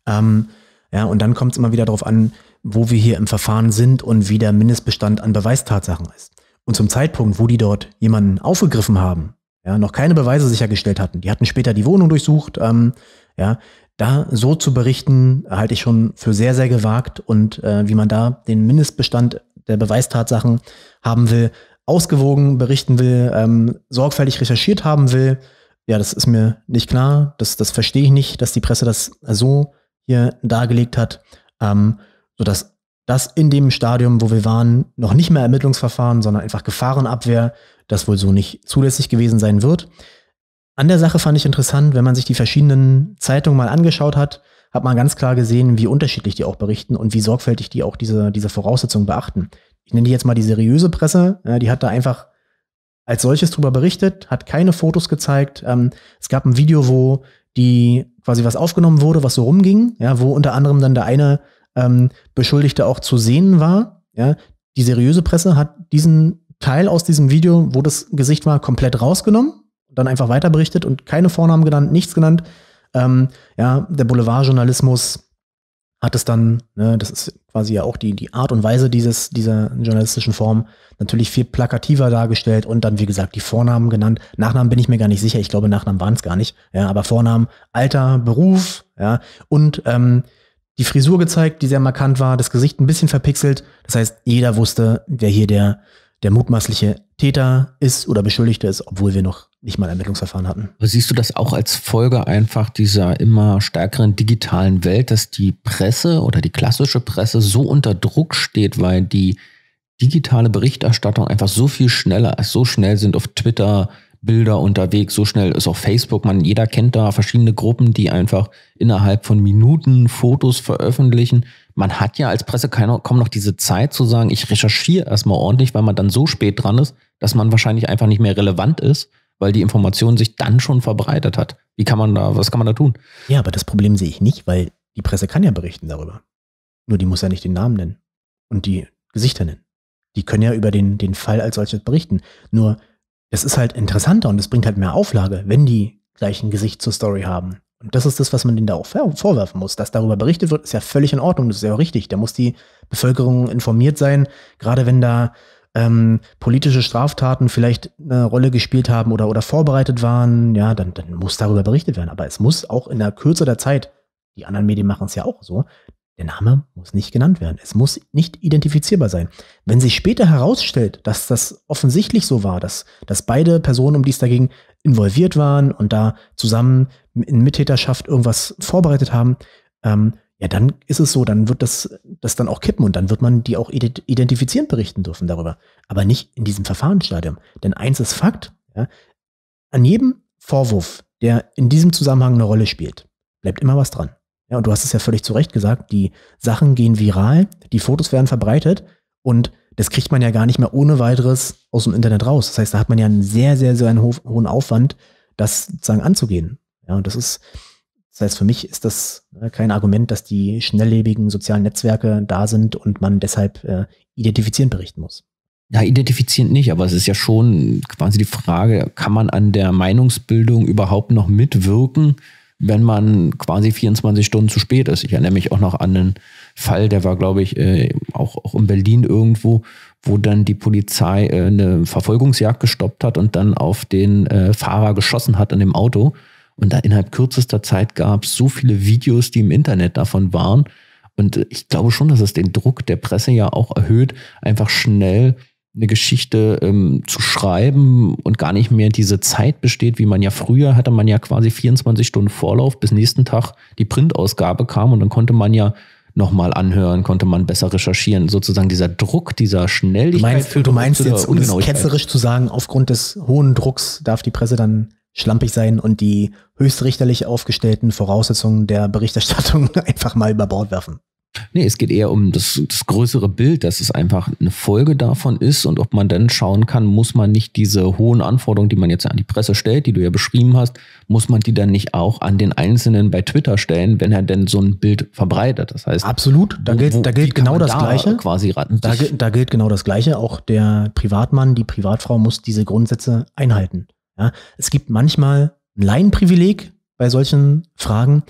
ähm, ja und dann kommt es immer wieder darauf an, wo wir hier im Verfahren sind und wie der Mindestbestand an Beweistatsachen ist. Und zum Zeitpunkt, wo die dort jemanden aufgegriffen haben, ja, noch keine Beweise sichergestellt hatten, die hatten später die Wohnung durchsucht, ähm, ja, da so zu berichten, halte ich schon für sehr, sehr gewagt und äh, wie man da den Mindestbestand der Beweistatsachen haben will, ausgewogen berichten will, ähm, sorgfältig recherchiert haben will. Ja, das ist mir nicht klar. Das, das verstehe ich nicht, dass die Presse das so hier dargelegt hat, ähm, sodass das in dem Stadium, wo wir waren, noch nicht mehr Ermittlungsverfahren, sondern einfach Gefahrenabwehr, das wohl so nicht zulässig gewesen sein wird. An der Sache fand ich interessant, wenn man sich die verschiedenen Zeitungen mal angeschaut hat, hat man ganz klar gesehen, wie unterschiedlich die auch berichten und wie sorgfältig die auch diese, diese Voraussetzungen beachten ich nenne die jetzt mal die seriöse Presse, äh, die hat da einfach als solches drüber berichtet, hat keine Fotos gezeigt. Ähm, es gab ein Video, wo die quasi was aufgenommen wurde, was so rumging, ja, wo unter anderem dann der eine ähm, Beschuldigte auch zu sehen war. Ja. Die seriöse Presse hat diesen Teil aus diesem Video, wo das Gesicht war, komplett rausgenommen, und dann einfach weiterberichtet und keine Vornamen genannt, nichts genannt. Ähm, ja, der Boulevardjournalismus hat es dann, ne, das ist quasi ja auch die, die Art und Weise dieses, dieser journalistischen Form, natürlich viel plakativer dargestellt und dann, wie gesagt, die Vornamen genannt. Nachnamen bin ich mir gar nicht sicher, ich glaube, Nachnamen waren es gar nicht, ja, aber Vornamen, Alter, Beruf, ja, und ähm, die Frisur gezeigt, die sehr markant war, das Gesicht ein bisschen verpixelt. Das heißt, jeder wusste, wer hier der, der mutmaßliche Täter ist oder Beschuldigte ist, obwohl wir noch nicht mal Ermittlungsverfahren hatten. Aber siehst du das auch als Folge einfach dieser immer stärkeren digitalen Welt, dass die Presse oder die klassische Presse so unter Druck steht, weil die digitale Berichterstattung einfach so viel schneller, so schnell sind auf Twitter Bilder unterwegs, so schnell ist auf Facebook, man jeder kennt da verschiedene Gruppen, die einfach innerhalb von Minuten Fotos veröffentlichen. Man hat ja als Presse keine, kaum noch diese Zeit zu sagen, ich recherchiere erstmal ordentlich, weil man dann so spät dran ist, dass man wahrscheinlich einfach nicht mehr relevant ist weil die Information sich dann schon verbreitet hat. Wie kann man da, was kann man da tun? Ja, aber das Problem sehe ich nicht, weil die Presse kann ja berichten darüber. Nur die muss ja nicht den Namen nennen und die Gesichter nennen. Die können ja über den, den Fall als solches berichten. Nur, es ist halt interessanter und es bringt halt mehr Auflage, wenn die gleich ein Gesicht zur Story haben. Und das ist das, was man denen da auch vorwerfen muss. Dass darüber berichtet wird, ist ja völlig in Ordnung, das ist ja auch richtig. Da muss die Bevölkerung informiert sein, gerade wenn da ähm, politische Straftaten vielleicht eine Rolle gespielt haben oder, oder vorbereitet waren, ja, dann, dann muss darüber berichtet werden. Aber es muss auch in der Kürze der Zeit, die anderen Medien machen es ja auch so, der Name muss nicht genannt werden. Es muss nicht identifizierbar sein. Wenn sich später herausstellt, dass das offensichtlich so war, dass, dass beide Personen, um die es da ging, involviert waren und da zusammen in Mittäterschaft irgendwas vorbereitet haben, ähm, ja, dann ist es so, dann wird das, das dann auch kippen und dann wird man die auch identifizierend berichten dürfen darüber. Aber nicht in diesem Verfahrensstadium. Denn eins ist Fakt, ja, an jedem Vorwurf, der in diesem Zusammenhang eine Rolle spielt, bleibt immer was dran. Ja, und du hast es ja völlig zu Recht gesagt, die Sachen gehen viral, die Fotos werden verbreitet und das kriegt man ja gar nicht mehr ohne weiteres aus dem Internet raus. Das heißt, da hat man ja einen sehr, sehr, sehr hohen Aufwand, das sozusagen anzugehen. Ja, und das ist, das heißt, für mich ist das ne, kein Argument, dass die schnelllebigen sozialen Netzwerke da sind und man deshalb äh, identifizierend berichten muss. Ja, identifizierend nicht, aber es ist ja schon quasi die Frage, kann man an der Meinungsbildung überhaupt noch mitwirken, wenn man quasi 24 Stunden zu spät ist? Ich erinnere mich auch noch an einen Fall, der war, glaube ich, äh, auch, auch in Berlin irgendwo, wo dann die Polizei äh, eine Verfolgungsjagd gestoppt hat und dann auf den äh, Fahrer geschossen hat in dem Auto und da innerhalb kürzester Zeit gab es so viele Videos, die im Internet davon waren. Und äh, ich glaube schon, dass es den Druck der Presse ja auch erhöht, einfach schnell eine Geschichte ähm, zu schreiben und gar nicht mehr diese Zeit besteht, wie man ja früher hatte man ja quasi 24 Stunden Vorlauf, bis nächsten Tag die Printausgabe kam und dann konnte man ja nochmal anhören, konnte man besser recherchieren. Sozusagen dieser Druck, dieser Schnelligkeit. Du meinst, du meinst jetzt, um ketzerisch zu sagen, aufgrund des hohen Drucks darf die Presse dann schlampig sein und die höchstrichterlich aufgestellten Voraussetzungen der Berichterstattung einfach mal über Bord werfen. Nee, es geht eher um das, das, größere Bild, dass es einfach eine Folge davon ist und ob man dann schauen kann, muss man nicht diese hohen Anforderungen, die man jetzt an die Presse stellt, die du ja beschrieben hast, muss man die dann nicht auch an den Einzelnen bei Twitter stellen, wenn er denn so ein Bild verbreitet? Das heißt, absolut, da wo, gilt, da gilt genau das da Gleiche. Quasi raten, da, da gilt genau das Gleiche. Auch der Privatmann, die Privatfrau muss diese Grundsätze einhalten. Ja, es gibt manchmal ein Laienprivileg bei solchen Fragen,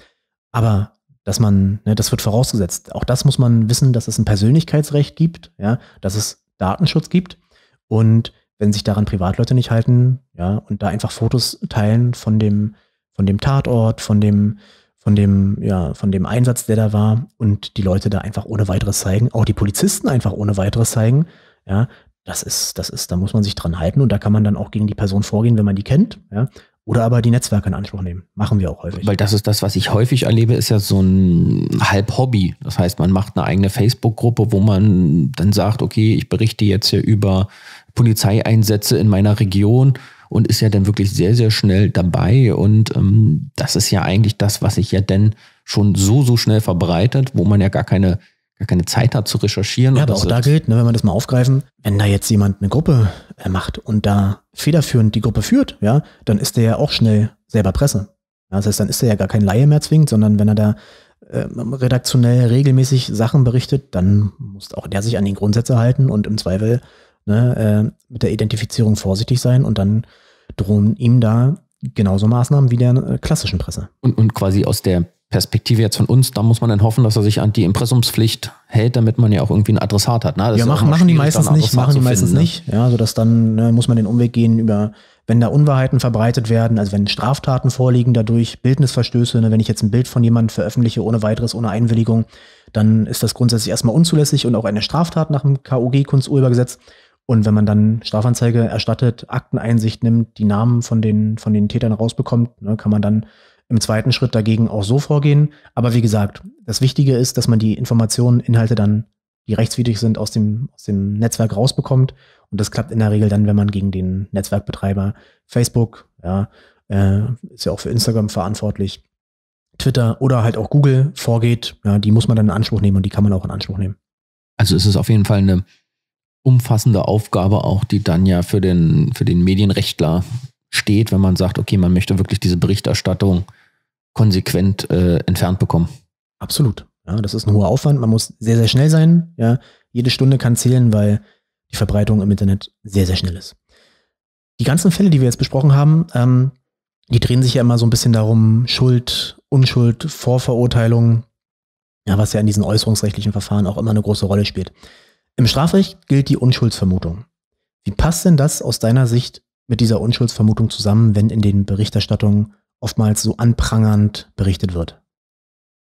aber dass man, ne, das wird vorausgesetzt. Auch das muss man wissen, dass es ein Persönlichkeitsrecht gibt, ja, dass es Datenschutz gibt und wenn sich daran Privatleute nicht halten, ja, und da einfach Fotos teilen von dem, von dem Tatort, von dem, von dem, ja, von dem Einsatz, der da war und die Leute da einfach ohne weiteres zeigen, auch die Polizisten einfach ohne weiteres zeigen, ja, das ist, das ist, da muss man sich dran halten und da kann man dann auch gegen die Person vorgehen, wenn man die kennt, ja. Oder aber die Netzwerke in Anspruch nehmen. Machen wir auch häufig. Weil das ist das, was ich häufig erlebe, ist ja so ein Halb-Hobby. Das heißt, man macht eine eigene Facebook-Gruppe, wo man dann sagt, okay, ich berichte jetzt hier über Polizeieinsätze in meiner Region und ist ja dann wirklich sehr, sehr schnell dabei. Und ähm, das ist ja eigentlich das, was sich ja dann schon so, so schnell verbreitet, wo man ja gar keine gar keine Zeit hat zu recherchieren. Ja, aber auch so. da gilt, ne, wenn wir das mal aufgreifen, wenn da jetzt jemand eine Gruppe äh, macht und da federführend die Gruppe führt, ja, dann ist der ja auch schnell selber Presse. Ja, das heißt, dann ist er ja gar kein Laie mehr zwingend, sondern wenn er da äh, redaktionell regelmäßig Sachen berichtet, dann muss auch der sich an den Grundsätze halten und im Zweifel ne, äh, mit der Identifizierung vorsichtig sein und dann drohen ihm da genauso Maßnahmen wie der äh, klassischen Presse. Und, und quasi aus der Perspektive jetzt von uns, da muss man dann hoffen, dass er sich an die Impressumspflicht hält, damit man ja auch irgendwie ein Adressat hat. Ne? Das ja, machen, machen die meistens nicht, machen die meistens finden, ne? nicht. Ne? Ja, so dass dann ne, muss man den Umweg gehen über, wenn da Unwahrheiten verbreitet werden, also wenn Straftaten vorliegen dadurch, Bildnisverstöße, ne? wenn ich jetzt ein Bild von jemandem veröffentliche ohne weiteres, ohne Einwilligung, dann ist das grundsätzlich erstmal unzulässig und auch eine Straftat nach dem KOG Kunsturhebergesetz. Und wenn man dann Strafanzeige erstattet, Akteneinsicht nimmt, die Namen von den, von den Tätern rausbekommt, ne, kann man dann im zweiten Schritt dagegen auch so vorgehen. Aber wie gesagt, das Wichtige ist, dass man die Informationen, Inhalte dann, die rechtswidrig sind, aus dem, aus dem Netzwerk rausbekommt. Und das klappt in der Regel dann, wenn man gegen den Netzwerkbetreiber Facebook, ja, äh, ist ja auch für Instagram verantwortlich, Twitter oder halt auch Google vorgeht. Ja, die muss man dann in Anspruch nehmen und die kann man auch in Anspruch nehmen. Also ist es auf jeden Fall eine umfassende Aufgabe auch, die dann ja für den, für den Medienrechtler steht, wenn man sagt, okay, man möchte wirklich diese Berichterstattung konsequent äh, entfernt bekommen. Absolut. Ja, das ist ein hoher Aufwand. Man muss sehr, sehr schnell sein. Ja, jede Stunde kann zählen, weil die Verbreitung im Internet sehr, sehr schnell ist. Die ganzen Fälle, die wir jetzt besprochen haben, ähm, die drehen sich ja immer so ein bisschen darum, Schuld, Unschuld, Vorverurteilung, ja, was ja in diesen äußerungsrechtlichen Verfahren auch immer eine große Rolle spielt. Im Strafrecht gilt die Unschuldsvermutung. Wie passt denn das aus deiner Sicht mit dieser Unschuldsvermutung zusammen, wenn in den Berichterstattungen oftmals so anprangernd berichtet wird?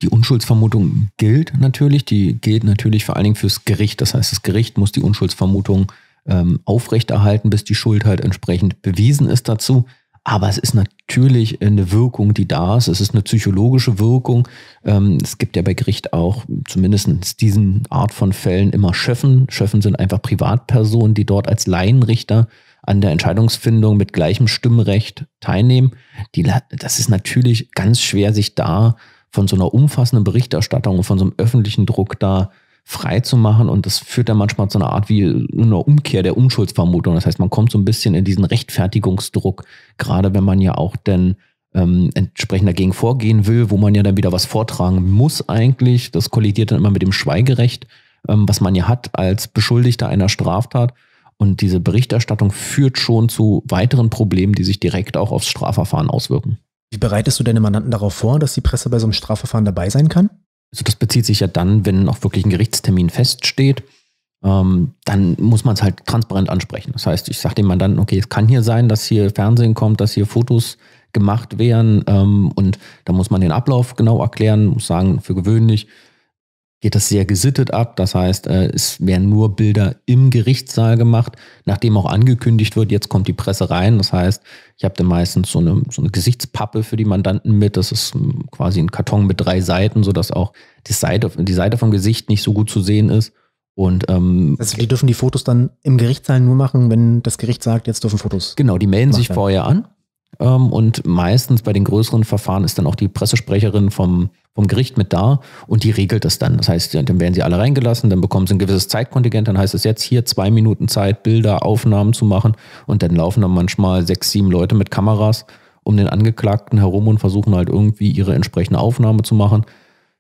Die Unschuldsvermutung gilt natürlich, die gilt natürlich vor allen Dingen fürs Gericht. Das heißt, das Gericht muss die Unschuldsvermutung ähm, aufrechterhalten, bis die Schuld halt entsprechend bewiesen ist dazu. Aber es ist natürlich eine Wirkung, die da ist. Es ist eine psychologische Wirkung. Ähm, es gibt ja bei Gericht auch zumindest diesen Art von Fällen immer Schöffen. Schöffen sind einfach Privatpersonen, die dort als Laienrichter an der Entscheidungsfindung mit gleichem Stimmrecht teilnehmen. Die, das ist natürlich ganz schwer, sich da von so einer umfassenden Berichterstattung und von so einem öffentlichen Druck da frei zu machen. Und das führt dann manchmal zu einer Art wie einer Umkehr der Unschuldsvermutung. Das heißt, man kommt so ein bisschen in diesen Rechtfertigungsdruck, gerade wenn man ja auch denn ähm, entsprechend dagegen vorgehen will, wo man ja dann wieder was vortragen muss eigentlich. Das kollidiert dann immer mit dem Schweigerecht, ähm, was man ja hat als Beschuldigter einer Straftat. Und diese Berichterstattung führt schon zu weiteren Problemen, die sich direkt auch aufs Strafverfahren auswirken. Wie bereitest du deine Mandanten darauf vor, dass die Presse bei so einem Strafverfahren dabei sein kann? Also das bezieht sich ja dann, wenn auch wirklich ein Gerichtstermin feststeht, ähm, dann muss man es halt transparent ansprechen. Das heißt, ich sage dem Mandanten, okay, es kann hier sein, dass hier Fernsehen kommt, dass hier Fotos gemacht werden ähm, und da muss man den Ablauf genau erklären, muss sagen, für gewöhnlich geht das sehr gesittet ab. Das heißt, äh, es werden nur Bilder im Gerichtssaal gemacht, nachdem auch angekündigt wird, jetzt kommt die Presse rein. Das heißt, ich habe dann meistens so eine, so eine Gesichtspappe für die Mandanten mit. Das ist ähm, quasi ein Karton mit drei Seiten, sodass auch die Seite, die Seite vom Gesicht nicht so gut zu sehen ist. Und, ähm, also die dürfen die Fotos dann im Gerichtssaal nur machen, wenn das Gericht sagt, jetzt dürfen Fotos. Genau, die melden sich werden. vorher an ähm, und meistens bei den größeren Verfahren ist dann auch die Pressesprecherin vom, vom Gericht mit da und die regelt das dann. Das heißt, dann werden sie alle reingelassen, dann bekommen sie ein gewisses Zeitkontingent, dann heißt es jetzt hier zwei Minuten Zeit, Bilder, Aufnahmen zu machen und dann laufen dann manchmal sechs, sieben Leute mit Kameras um den Angeklagten herum und versuchen halt irgendwie ihre entsprechende Aufnahme zu machen.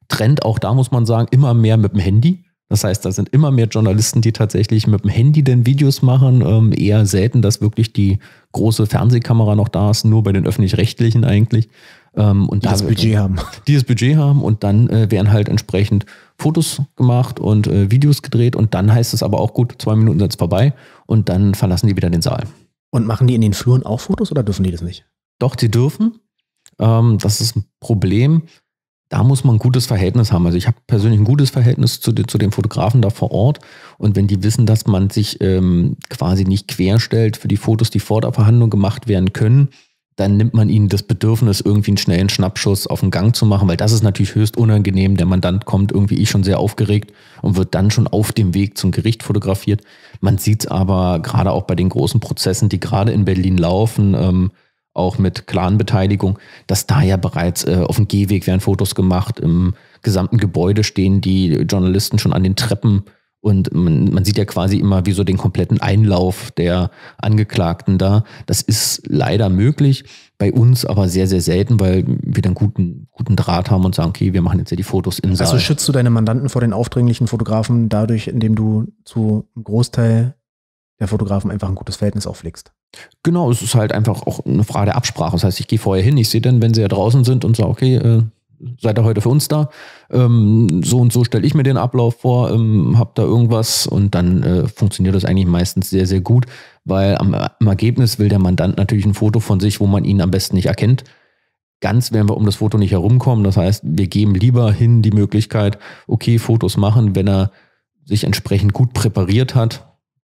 Trend auch da muss man sagen, immer mehr mit dem Handy. Das heißt, da sind immer mehr Journalisten, die tatsächlich mit dem Handy denn Videos machen. Ähm, eher selten, dass wirklich die große Fernsehkamera noch da ist, nur bei den öffentlich-rechtlichen eigentlich. Ähm, und die da das Budget haben. Die das Budget haben und dann äh, werden halt entsprechend Fotos gemacht und äh, Videos gedreht und dann heißt es aber auch gut, zwei Minuten sind es vorbei und dann verlassen die wieder den Saal. Und machen die in den Fluren auch Fotos oder dürfen die das nicht? Doch, die dürfen. Ähm, das ist ein Problem da muss man ein gutes Verhältnis haben. Also ich habe persönlich ein gutes Verhältnis zu, zu den Fotografen da vor Ort. Und wenn die wissen, dass man sich ähm, quasi nicht querstellt für die Fotos, die vor der Verhandlung gemacht werden können, dann nimmt man ihnen das Bedürfnis, irgendwie einen schnellen Schnappschuss auf den Gang zu machen, weil das ist natürlich höchst unangenehm. Der Mandant kommt irgendwie ich eh schon sehr aufgeregt und wird dann schon auf dem Weg zum Gericht fotografiert. Man sieht es aber gerade auch bei den großen Prozessen, die gerade in Berlin laufen, ähm, auch mit Clan-Beteiligung, dass da ja bereits äh, auf dem Gehweg werden Fotos gemacht, im gesamten Gebäude stehen die Journalisten schon an den Treppen und man, man, sieht ja quasi immer wie so den kompletten Einlauf der Angeklagten da. Das ist leider möglich, bei uns aber sehr, sehr selten, weil wir dann guten, guten Draht haben und sagen, okay, wir machen jetzt ja die Fotos in also Saal. Also schützt du deine Mandanten vor den aufdringlichen Fotografen dadurch, indem du zu einem Großteil der Fotografen einfach ein gutes Verhältnis auflegst? Genau, es ist halt einfach auch eine Frage der Absprache. Das heißt, ich gehe vorher hin, ich sehe dann, wenn sie ja draußen sind und sage, okay, äh, seid ihr heute für uns da? Ähm, so und so stelle ich mir den Ablauf vor, ähm, hab da irgendwas und dann äh, funktioniert das eigentlich meistens sehr, sehr gut, weil am, am, Ergebnis will der Mandant natürlich ein Foto von sich, wo man ihn am besten nicht erkennt. Ganz werden wir um das Foto nicht herumkommen. Das heißt, wir geben lieber hin die Möglichkeit, okay, Fotos machen, wenn er sich entsprechend gut präpariert hat.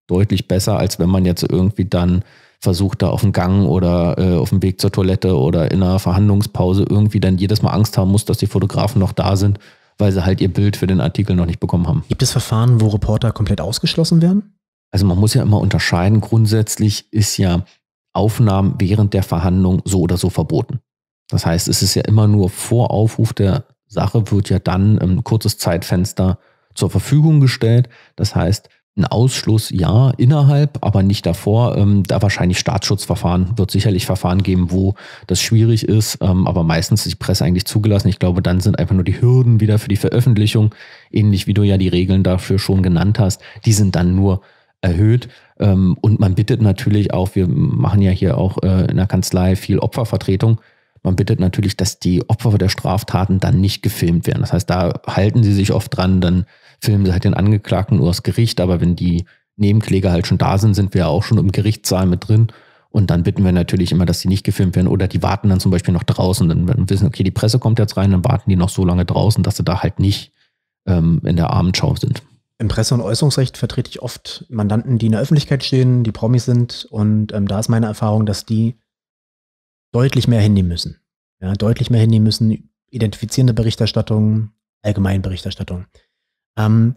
Deutlich besser, als wenn man jetzt irgendwie dann versucht, da auf dem Gang oder äh, auf dem Weg zur Toilette oder in einer Verhandlungspause irgendwie dann jedes Mal Angst haben muss, dass die Fotografen noch da sind, weil sie halt ihr Bild für den Artikel noch nicht bekommen haben. Gibt es Verfahren, wo Reporter komplett ausgeschlossen werden? Also man muss ja immer unterscheiden, grundsätzlich ist ja Aufnahmen während der Verhandlung so oder so verboten. Das heißt, es ist ja immer nur vor Aufruf der Sache wird ja dann ein kurzes Zeitfenster zur Verfügung gestellt. Das heißt, ein Ausschluss ja innerhalb, aber nicht davor. Ähm, da wahrscheinlich Staatsschutzverfahren wird sicherlich Verfahren geben, wo das schwierig ist, ähm, aber meistens ist die Presse eigentlich zugelassen. Ich glaube, dann sind einfach nur die Hürden wieder für die Veröffentlichung, ähnlich wie du ja die Regeln dafür schon genannt hast, die sind dann nur erhöht. Ähm, und man bittet natürlich auch, wir machen ja hier auch äh, in der Kanzlei viel Opfervertretung. Man bittet natürlich, dass die Opfer der Straftaten dann nicht gefilmt werden. Das heißt, da halten sie sich oft dran, dann filmen sie halt den Angeklagten nur das Gericht, aber wenn die Nebenkläger halt schon da sind, sind wir ja auch schon im Gerichtssaal mit drin. Und dann bitten wir natürlich immer, dass sie nicht gefilmt werden oder die warten dann zum Beispiel noch draußen. Dann wissen, okay, die Presse kommt jetzt rein, dann warten die noch so lange draußen, dass sie da halt nicht ähm, in der Abendschau sind. Im Presse- und Äußerungsrecht vertrete ich oft Mandanten, die in der Öffentlichkeit stehen, die Promis sind. Und ähm, da ist meine Erfahrung, dass die deutlich mehr hinnehmen müssen. Ja, deutlich mehr hinnehmen müssen. Identifizierende Berichterstattung, allgemeine Berichterstattung. Ähm,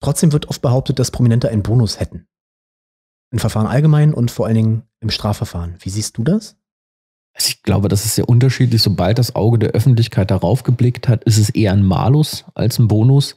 trotzdem wird oft behauptet, dass Prominente einen Bonus hätten. Im Verfahren allgemein und vor allen Dingen im Strafverfahren. Wie siehst du das? Also ich glaube, das ist sehr unterschiedlich. Sobald das Auge der Öffentlichkeit darauf geblickt hat, ist es eher ein Malus als ein Bonus.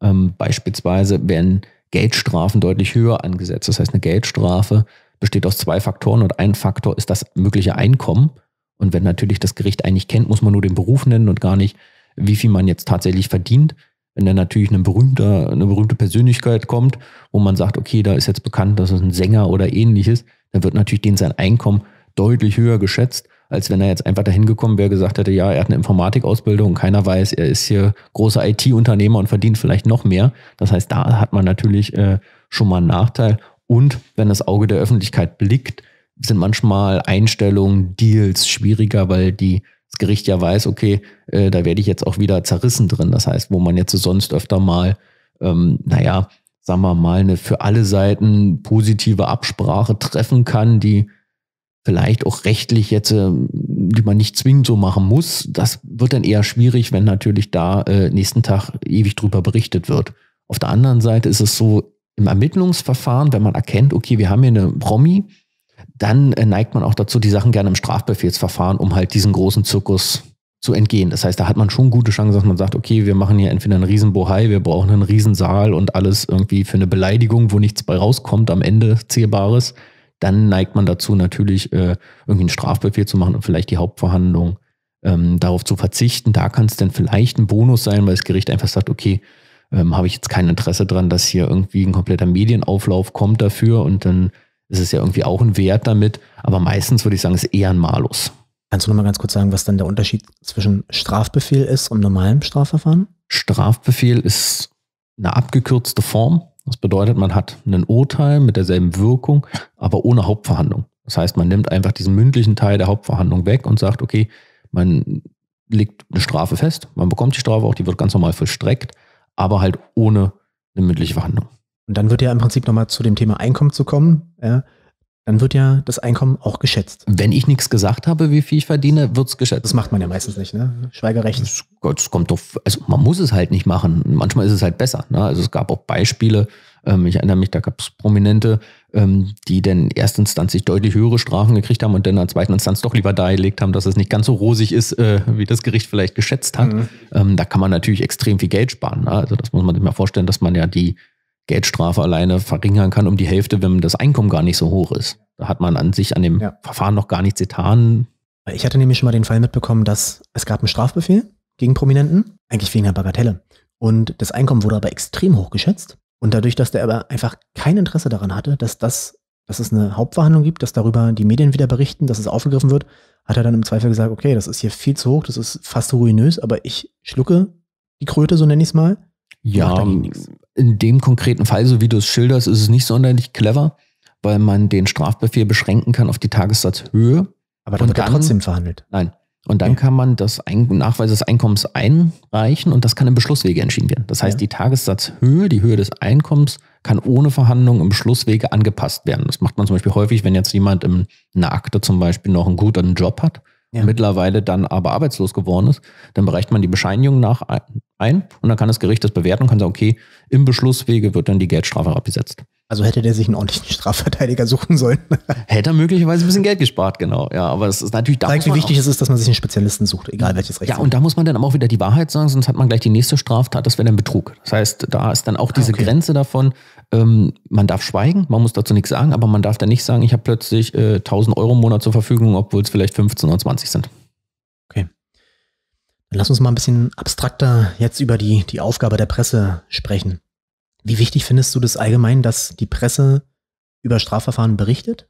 Ähm, beispielsweise werden Geldstrafen deutlich höher angesetzt. Das heißt, eine Geldstrafe besteht aus zwei Faktoren und ein Faktor ist das mögliche Einkommen. Und wenn natürlich das Gericht eigentlich kennt, muss man nur den Beruf nennen und gar nicht, wie viel man jetzt tatsächlich verdient. Wenn dann natürlich eine berühmte, eine berühmte Persönlichkeit kommt, wo man sagt, okay, da ist jetzt bekannt, dass es ein Sänger oder ähnliches, dann wird natürlich denen sein Einkommen deutlich höher geschätzt, als wenn er jetzt einfach dahin gekommen wäre, gesagt hätte, ja, er hat eine Informatikausbildung, keiner weiß, er ist hier großer IT-Unternehmer und verdient vielleicht noch mehr. Das heißt, da hat man natürlich äh, schon mal einen Nachteil. Und wenn das Auge der Öffentlichkeit blickt, sind manchmal Einstellungen, Deals schwieriger, weil die das Gericht ja weiß, okay, äh, da werde ich jetzt auch wieder zerrissen drin. Das heißt, wo man jetzt sonst öfter mal, ähm, naja, sagen wir mal, eine für alle Seiten positive Absprache treffen kann, die vielleicht auch rechtlich jetzt, äh, die man nicht zwingend so machen muss, das wird dann eher schwierig, wenn natürlich da äh, nächsten Tag ewig drüber berichtet wird. Auf der anderen Seite ist es so, im Ermittlungsverfahren, wenn man erkennt, okay, wir haben hier eine Promi, dann äh, neigt man auch dazu, die Sachen gerne im Strafbefehlsverfahren, um halt diesen großen Zirkus zu entgehen. Das heißt, da hat man schon gute Chancen, dass man sagt, okay, wir machen hier entweder einen Riesenbohai, wir brauchen einen Riesensaal und alles irgendwie für eine Beleidigung, wo nichts bei rauskommt, am Ende Zählbares. Dann neigt man dazu natürlich, äh, irgendwie einen Strafbefehl zu machen und vielleicht die Hauptverhandlung ähm, darauf zu verzichten. Da kann es dann vielleicht ein Bonus sein, weil das Gericht einfach sagt, okay, ähm, habe ich jetzt kein Interesse dran, dass hier irgendwie ein kompletter Medienauflauf kommt dafür und dann ist es ja irgendwie auch ein Wert damit. Aber meistens würde ich sagen, ist eher ein Malus. Kannst du nochmal ganz kurz sagen, was dann der Unterschied zwischen Strafbefehl ist und normalem Strafverfahren? Strafbefehl ist eine abgekürzte Form. Das bedeutet, man hat ein Urteil mit derselben Wirkung, aber ohne Hauptverhandlung. Das heißt, man nimmt einfach diesen mündlichen Teil der Hauptverhandlung weg und sagt, okay, man legt eine Strafe fest, man bekommt die Strafe auch, die wird ganz normal vollstreckt, aber halt ohne eine mündliche Verhandlung. Und dann wird ja im Prinzip nochmal zu dem Thema Einkommen zu kommen. Ja, dann wird ja das Einkommen auch geschätzt. Wenn ich nichts gesagt habe, wie viel ich verdiene, wird es geschätzt. Das macht man ja meistens nicht, ne? Schweigerecht. Das, das kommt doch, also man muss es halt nicht machen. Manchmal ist es halt besser. Ne? Also es gab auch Beispiele, ähm, ich erinnere mich, da gab es Prominente, ähm, die dann erstinstanzlich deutlich höhere Strafen gekriegt haben und dann in zweiten Instanz doch lieber dargelegt haben, dass es nicht ganz so rosig ist, äh, wie das Gericht vielleicht geschätzt hat. Mhm. Ähm, da kann man natürlich extrem viel Geld sparen. Ne? Also das muss man sich mal vorstellen, dass man ja die Geldstrafe alleine verringern kann um die Hälfte, wenn das Einkommen gar nicht so hoch ist. Da hat man an sich an dem ja. Verfahren noch gar nichts getan. Ich hatte nämlich schon mal den Fall mitbekommen, dass es gab einen Strafbefehl gegen Prominenten, eigentlich wegen einer Bagatelle. Und das Einkommen wurde aber extrem hoch geschätzt. Und dadurch, dass der aber einfach kein Interesse daran hatte, dass das, dass es eine Hauptverhandlung gibt, dass darüber die Medien wieder berichten, dass es aufgegriffen wird, hat er dann im Zweifel gesagt, okay, das ist hier viel zu hoch, das ist fast ruinös, aber ich schlucke die Kröte, so nenne ich es mal. Ja, in dem konkreten Fall, so wie du es schilderst, ist es nicht sonderlich clever, weil man den Strafbefehl beschränken kann auf die Tagessatzhöhe. Aber dann wird dann, trotzdem verhandelt. Nein. Und dann okay. kann man das Ein Nachweis des Einkommens einreichen und das kann im Beschlusswege entschieden werden. Das heißt, ja. die Tagessatzhöhe, die Höhe des Einkommens kann ohne Verhandlung im Beschlusswege angepasst werden. Das macht man zum Beispiel häufig, wenn jetzt jemand in einer Akte zum Beispiel noch einen guten Job hat ja. mittlerweile dann aber arbeitslos geworden ist, dann bereicht man die Bescheinigung nach ein und dann kann das Gericht das bewerten und kann sagen, okay, im Beschlusswege wird dann die Geldstrafe abgesetzt. Also hätte der sich einen ordentlichen Strafverteidiger suchen sollen. hätte er möglicherweise ein bisschen Geld gespart, genau. Ja, aber es ist natürlich da. Zeigt, wie wichtig es ist, dass man sich einen Spezialisten sucht, egal welches Recht. Ja, und da muss man dann aber auch wieder die Wahrheit sagen, sonst hat man gleich die nächste Straftat, das wäre dann Betrug. Das heißt, da ist dann auch diese ah, okay. Grenze davon, ähm, man darf schweigen, man muss dazu nichts sagen, aber man darf dann nicht sagen, ich habe plötzlich äh, 1000 Euro im Monat zur Verfügung, obwohl es vielleicht 15 oder 20 sind. Okay. Dann lass uns mal ein bisschen abstrakter jetzt über die, die Aufgabe der Presse sprechen. Wie wichtig findest du das allgemein, dass die Presse über Strafverfahren berichtet?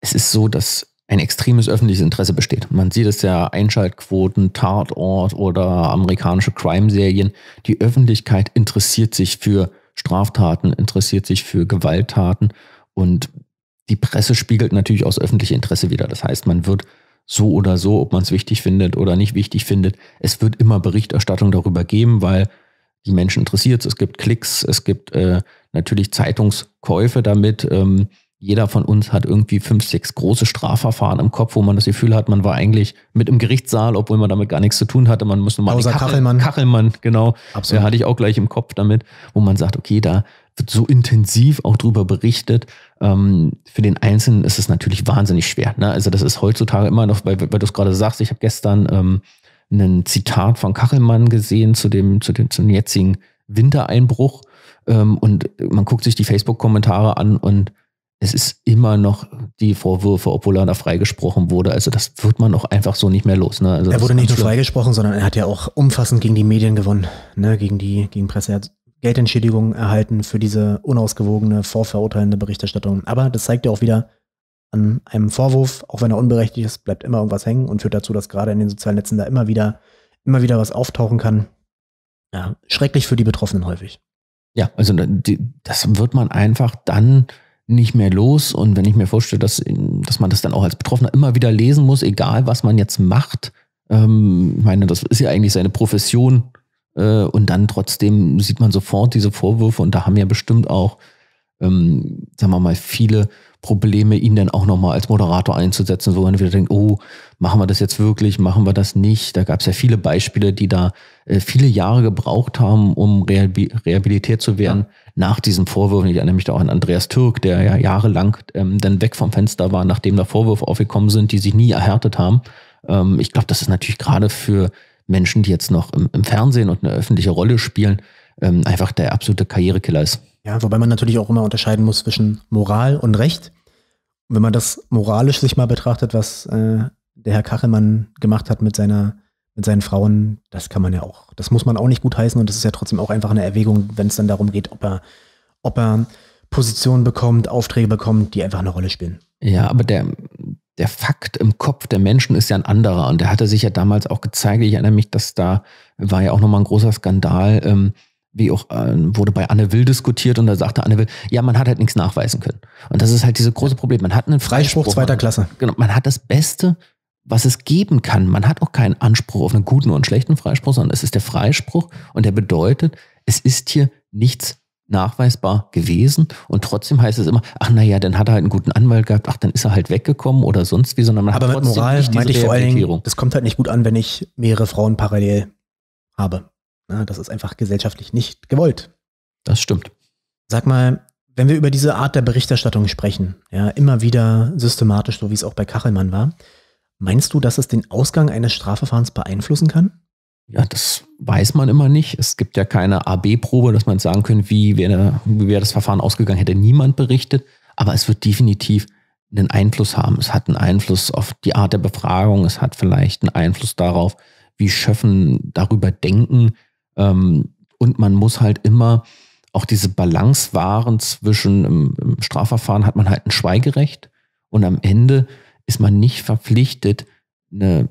Es ist so, dass ein extremes öffentliches Interesse besteht. Man sieht es ja, Einschaltquoten, Tatort oder amerikanische Crime-Serien. Die Öffentlichkeit interessiert sich für Straftaten, interessiert sich für Gewalttaten und die Presse spiegelt natürlich aus öffentlichem Interesse wieder. Das heißt, man wird so oder so, ob man es wichtig findet oder nicht wichtig findet, es wird immer Berichterstattung darüber geben, weil die Menschen interessiert es. Es gibt Klicks, es gibt äh, natürlich Zeitungskäufe damit. Ähm, jeder von uns hat irgendwie fünf, sechs große Strafverfahren im Kopf, wo man das Gefühl hat, man war eigentlich mit im Gerichtssaal, obwohl man damit gar nichts zu tun hatte. Man muss nur mal Außer Kachel, Kachelmann. Kachelmann, genau. Absolut. Der hatte ich auch gleich im Kopf damit, wo man sagt, okay, da wird so intensiv auch drüber berichtet. Ähm, für den Einzelnen ist es natürlich wahnsinnig schwer. Ne? Also das ist heutzutage immer noch, weil, weil du es gerade sagst, ich habe gestern ähm, ein Zitat von Kachelmann gesehen zu dem, zu dem, zum jetzigen Wintereinbruch. Ähm, und man guckt sich die Facebook-Kommentare an und es ist immer noch die Vorwürfe, obwohl er da freigesprochen wurde. Also das wird man auch einfach so nicht mehr los. Ne? Also er wurde nicht nur schlimm. freigesprochen, sondern er hat ja auch umfassend gegen die Medien gewonnen, ne? gegen die gegen Presse. Er hat Geldentschädigungen erhalten für diese unausgewogene, vorverurteilende Berichterstattung. Aber das zeigt ja auch wieder, an einem Vorwurf, auch wenn er unberechtigt ist, bleibt immer irgendwas hängen und führt dazu, dass gerade in den sozialen Netzen da immer wieder, immer wieder was auftauchen kann. Ja, schrecklich für die Betroffenen häufig. Ja, also die, das wird man einfach dann nicht mehr los. Und wenn ich mir vorstelle, dass, dass man das dann auch als Betroffener immer wieder lesen muss, egal was man jetzt macht, ähm, ich meine, das ist ja eigentlich seine Profession. Äh, und dann trotzdem sieht man sofort diese Vorwürfe und da haben ja bestimmt auch, ähm, sagen wir mal, viele Probleme, ihn dann auch nochmal als Moderator einzusetzen, wo man wieder denkt, oh, machen wir das jetzt wirklich, machen wir das nicht. Da gab es ja viele Beispiele, die da äh, viele Jahre gebraucht haben, um rehabilitiert zu werden, ja. nach diesen Vorwürfen. Ich erinnere mich da auch an Andreas Türk, der ja jahrelang ähm, dann weg vom Fenster war, nachdem da Vorwürfe aufgekommen sind, die sich nie erhärtet haben. Ähm, ich glaube, das ist natürlich gerade für Menschen, die jetzt noch im, im Fernsehen und eine öffentliche Rolle spielen, ähm, einfach der absolute Karrierekiller ist. Ja, wobei man natürlich auch immer unterscheiden muss zwischen Moral und Recht. Und wenn man das moralisch sich mal betrachtet, was äh, der Herr Kachelmann gemacht hat mit seiner mit seinen Frauen, das kann man ja auch, das muss man auch nicht gut heißen und das ist ja trotzdem auch einfach eine Erwägung, wenn es dann darum geht, ob er, ob er Positionen bekommt, Aufträge bekommt, die einfach eine Rolle spielen. Ja, aber der, der Fakt im Kopf der Menschen ist ja ein anderer und der hatte sich ja damals auch gezeigt. Ich erinnere mich, dass da war ja auch nochmal ein großer Skandal. Ähm, wie auch äh, wurde bei Anne Will diskutiert und da sagte Anne Will, ja, man hat halt nichts nachweisen können. Und das ist halt dieses große Problem. Man hat einen Freispruch, zweiter Klasse. Genau, man hat das Beste, was es geben kann. Man hat auch keinen Anspruch auf einen guten und schlechten Freispruch, sondern es ist der Freispruch und der bedeutet, es ist hier nichts nachweisbar gewesen und trotzdem heißt es immer, ach naja, dann hat er halt einen guten Anwalt gehabt, ach dann ist er halt weggekommen oder sonst wie, sondern man Aber hat trotzdem Moral nicht diese meinte ich vor allen Dingen, das kommt halt nicht gut an, wenn ich mehrere Frauen parallel habe. Ne, das ist einfach gesellschaftlich nicht gewollt. Das stimmt. Sag mal, wenn wir über diese Art der Berichterstattung sprechen, ja, immer wieder systematisch, so wie es auch bei Kachelmann war, meinst du, dass es den Ausgang eines Strafverfahrens beeinflussen kann? Ja, das weiß man immer nicht. Es gibt ja keine AB-Probe, dass man sagen könnte, wie wäre, wie wäre das Verfahren ausgegangen, hätte niemand berichtet. Aber es wird definitiv einen Einfluss haben. Es hat einen Einfluss auf die Art der Befragung. Es hat vielleicht einen Einfluss darauf, wie Schöffen darüber denken, ähm, und man muss halt immer auch diese Balance wahren zwischen im, im Strafverfahren hat man halt ein Schweigerecht und am Ende ist man nicht verpflichtet, eine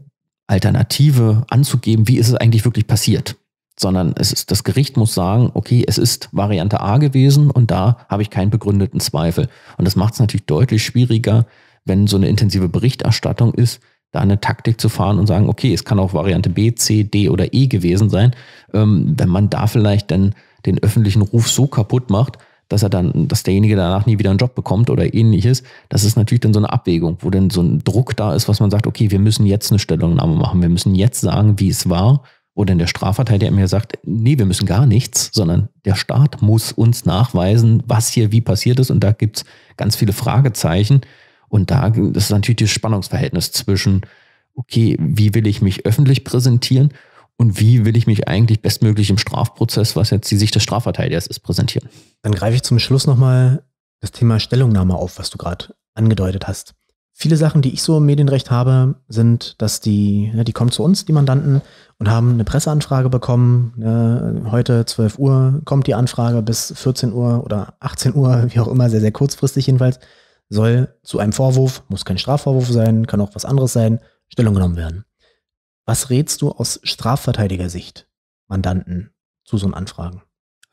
Alternative anzugeben, wie ist es eigentlich wirklich passiert, sondern es ist, das Gericht muss sagen, okay, es ist Variante A gewesen und da habe ich keinen begründeten Zweifel. Und das macht es natürlich deutlich schwieriger, wenn so eine intensive Berichterstattung ist, da eine Taktik zu fahren und sagen, okay, es kann auch Variante B, C, D oder E gewesen sein, ähm, wenn man da vielleicht dann den öffentlichen Ruf so kaputt macht, dass er dann, dass derjenige danach nie wieder einen Job bekommt oder ähnliches, das ist natürlich dann so eine Abwägung, wo dann so ein Druck da ist, was man sagt, okay, wir müssen jetzt eine Stellungnahme machen, wir müssen jetzt sagen, wie es war. Oder in der Strafverteidiger mir sagt, nee, wir müssen gar nichts, sondern der Staat muss uns nachweisen, was hier wie passiert ist. Und da gibt es ganz viele Fragezeichen, und da das ist natürlich das Spannungsverhältnis zwischen, okay, wie will ich mich öffentlich präsentieren und wie will ich mich eigentlich bestmöglich im Strafprozess, was jetzt die Sicht des Strafverteidigers ist, präsentieren. Dann greife ich zum Schluss nochmal das Thema Stellungnahme auf, was du gerade angedeutet hast. Viele Sachen, die ich so im Medienrecht habe, sind, dass die, ne, die kommen zu uns, die Mandanten, und haben eine Presseanfrage bekommen. Ne, heute 12 Uhr kommt die Anfrage bis 14 Uhr oder 18 Uhr, wie auch immer, sehr, sehr kurzfristig jedenfalls soll zu einem Vorwurf, muss kein Strafvorwurf sein, kann auch was anderes sein, Stellung genommen werden. Was rätst du aus Strafverteidigersicht Mandanten zu so Anfragen?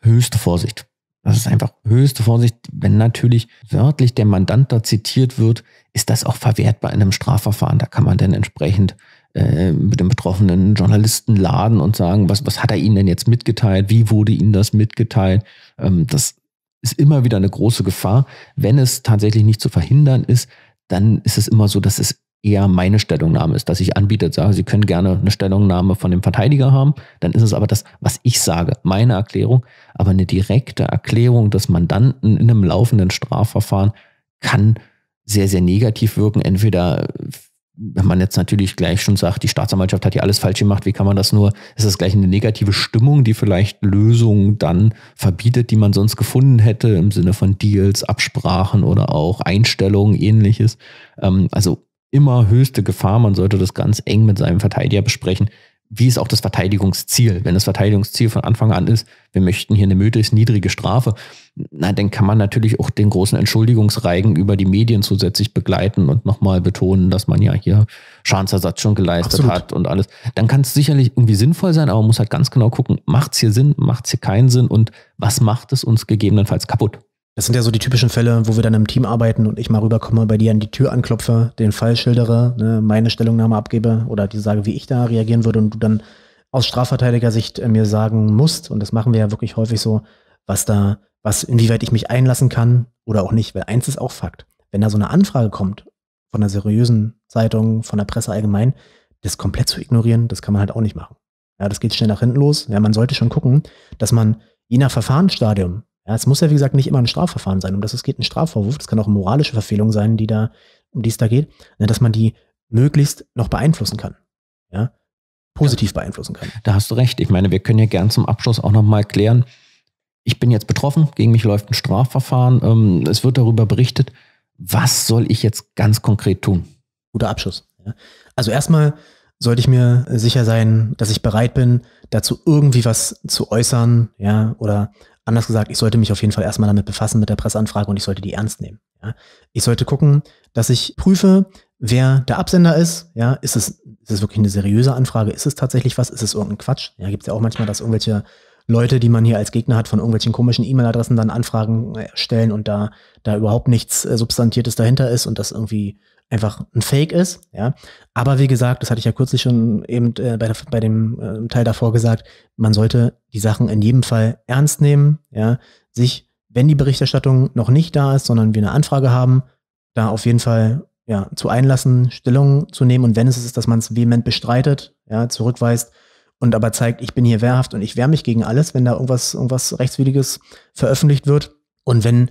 Höchste Vorsicht. Das ist einfach höchste Vorsicht. Wenn natürlich wörtlich der Mandant da zitiert wird, ist das auch verwertbar in einem Strafverfahren. Da kann man dann entsprechend äh, mit dem betroffenen Journalisten laden und sagen, was, was hat er Ihnen denn jetzt mitgeteilt? Wie wurde Ihnen das mitgeteilt? Ähm, das ist immer wieder eine große Gefahr. Wenn es tatsächlich nicht zu verhindern ist, dann ist es immer so, dass es eher meine Stellungnahme ist, dass ich anbiete, sage, Sie können gerne eine Stellungnahme von dem Verteidiger haben, dann ist es aber das, was ich sage, meine Erklärung, aber eine direkte Erklärung des Mandanten in einem laufenden Strafverfahren kann sehr, sehr negativ wirken. Entweder wenn man jetzt natürlich gleich schon sagt, die Staatsanwaltschaft hat hier alles falsch gemacht, wie kann man das nur, ist das gleich eine negative Stimmung, die vielleicht Lösungen dann verbietet, die man sonst gefunden hätte, im Sinne von Deals, Absprachen oder auch Einstellungen, ähnliches. Ähm, also immer höchste Gefahr, man sollte das ganz eng mit seinem Verteidiger besprechen wie ist auch das Verteidigungsziel? Wenn das Verteidigungsziel von Anfang an ist, wir möchten hier eine möglichst niedrige Strafe, na, dann kann man natürlich auch den großen Entschuldigungsreigen über die Medien zusätzlich begleiten und nochmal betonen, dass man ja hier Schadensersatz schon geleistet Absolut. hat und alles. Dann kann es sicherlich irgendwie sinnvoll sein, aber man muss halt ganz genau gucken, macht es hier Sinn, macht es hier keinen Sinn und was macht es uns gegebenenfalls kaputt? Das sind ja so die typischen Fälle, wo wir dann im Team arbeiten und ich mal rüberkomme, bei dir an die Tür anklopfe, den Fall schildere, ne, meine Stellungnahme abgebe oder die sage, wie ich da reagieren würde und du dann aus Strafverteidiger-Sicht Strafverteidigersicht äh, mir sagen musst, und das machen wir ja wirklich häufig so, was da, was, inwieweit ich mich einlassen kann oder auch nicht, weil eins ist auch Fakt. Wenn da so eine Anfrage kommt von einer seriösen Zeitung, von der Presse allgemein, das komplett zu ignorieren, das kann man halt auch nicht machen. Ja, das geht schnell nach hinten los. Ja, man sollte schon gucken, dass man je nach Verfahrensstadium ja, es muss ja, wie gesagt, nicht immer ein Strafverfahren sein, um das es geht, ein Strafvorwurf. Das kann auch eine moralische Verfehlung sein, die da, um die es da geht, ne, dass man die möglichst noch beeinflussen kann. Ja, positiv ja. beeinflussen kann. Da hast du recht. Ich meine, wir können ja gern zum Abschluss auch nochmal klären. Ich bin jetzt betroffen, gegen mich läuft ein Strafverfahren, ähm, es wird darüber berichtet. Was soll ich jetzt ganz konkret tun? Guter Abschluss. Also erstmal sollte ich mir sicher sein, dass ich bereit bin, dazu irgendwie was zu äußern, ja, oder Anders gesagt, ich sollte mich auf jeden Fall erstmal damit befassen mit der Presseanfrage und ich sollte die ernst nehmen. Ja. Ich sollte gucken, dass ich prüfe, wer der Absender ist. Ja, ist es, ist es wirklich eine seriöse Anfrage? Ist es tatsächlich was? Ist es irgendein Quatsch? Ja, gibt es ja auch manchmal, dass irgendwelche Leute, die man hier als Gegner hat, von irgendwelchen komischen E-Mail-Adressen dann Anfragen äh, stellen und da, da überhaupt nichts äh, Substantiertes dahinter ist und das irgendwie einfach ein Fake ist. Ja? Aber wie gesagt, das hatte ich ja kürzlich schon eben äh, bei, der, bei dem äh, Teil davor gesagt, man sollte die Sachen in jedem Fall ernst nehmen, ja? sich, wenn die Berichterstattung noch nicht da ist, sondern wir eine Anfrage haben, da auf jeden Fall ja, zu einlassen, Stellung zu nehmen und wenn es ist, dass man es vehement bestreitet, ja, zurückweist und aber zeigt, ich bin hier wehrhaft und ich wehre mich gegen alles, wenn da irgendwas, irgendwas Rechtswidriges veröffentlicht wird. Und wenn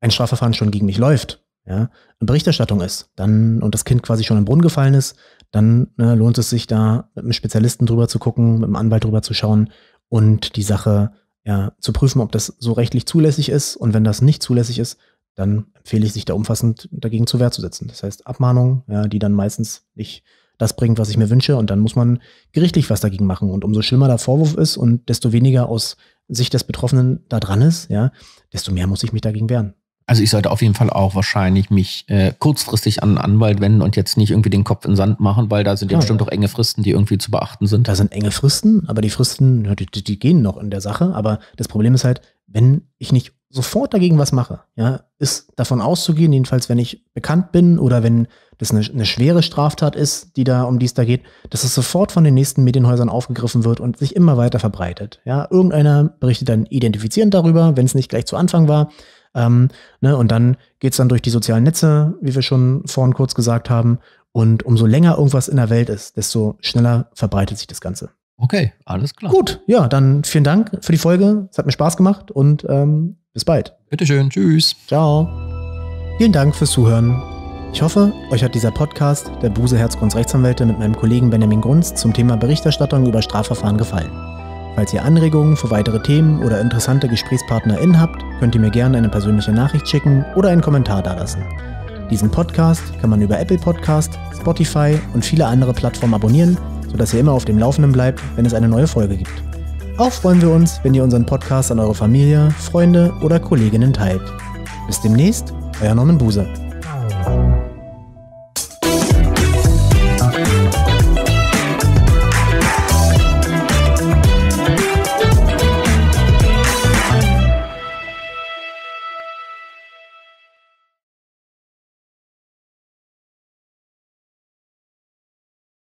ein Strafverfahren schon gegen mich läuft, ja, Berichterstattung ist, dann und das Kind quasi schon im Brunnen gefallen ist, dann ne, lohnt es sich da mit einem Spezialisten drüber zu gucken, mit einem Anwalt drüber zu schauen und die Sache ja, zu prüfen, ob das so rechtlich zulässig ist. Und wenn das nicht zulässig ist, dann empfehle ich, sich da umfassend dagegen zu Wehr zu setzen. Das heißt Abmahnung, ja, die dann meistens nicht das bringt, was ich mir wünsche. Und dann muss man gerichtlich was dagegen machen. Und umso schlimmer der Vorwurf ist und desto weniger aus Sicht des Betroffenen da dran ist, ja, desto mehr muss ich mich dagegen wehren. Also ich sollte auf jeden Fall auch wahrscheinlich mich äh, kurzfristig an einen Anwalt wenden und jetzt nicht irgendwie den Kopf in den Sand machen, weil da sind ja, ja bestimmt auch enge Fristen, die irgendwie zu beachten sind. Da sind enge Fristen, aber die Fristen, die, die gehen noch in der Sache. Aber das Problem ist halt, wenn ich nicht sofort dagegen was mache, ja, ist davon auszugehen, jedenfalls wenn ich bekannt bin oder wenn das eine, eine, schwere Straftat ist, die da, um die es da geht, dass es sofort von den nächsten Medienhäusern aufgegriffen wird und sich immer weiter verbreitet. Ja, irgendeiner berichtet dann identifizierend darüber, wenn es nicht gleich zu Anfang war. Ähm, ne? Und dann geht's dann durch die sozialen Netze, wie wir schon vorhin kurz gesagt haben. Und umso länger irgendwas in der Welt ist, desto schneller verbreitet sich das Ganze. Okay, alles klar. Gut, ja, dann vielen Dank für die Folge. Es hat mir Spaß gemacht und ähm, bis bald. Bitteschön, tschüss. Ciao. Vielen Dank fürs Zuhören. Ich hoffe, euch hat dieser Podcast der Buse Herzgrunds Rechtsanwälte mit meinem Kollegen Benjamin Grunz zum Thema Berichterstattung über Strafverfahren gefallen. Falls ihr Anregungen für weitere Themen oder interessante GesprächspartnerInnen habt, könnt ihr mir gerne eine persönliche Nachricht schicken oder einen Kommentar dalassen. Diesen Podcast kann man über Apple Podcast, Spotify und viele andere Plattformen abonnieren, sodass ihr immer auf dem Laufenden bleibt, wenn es eine neue Folge gibt. Auch freuen wir uns, wenn ihr unseren Podcast an eure Familie, Freunde oder Kolleginnen teilt. Bis demnächst, euer Norman Buse.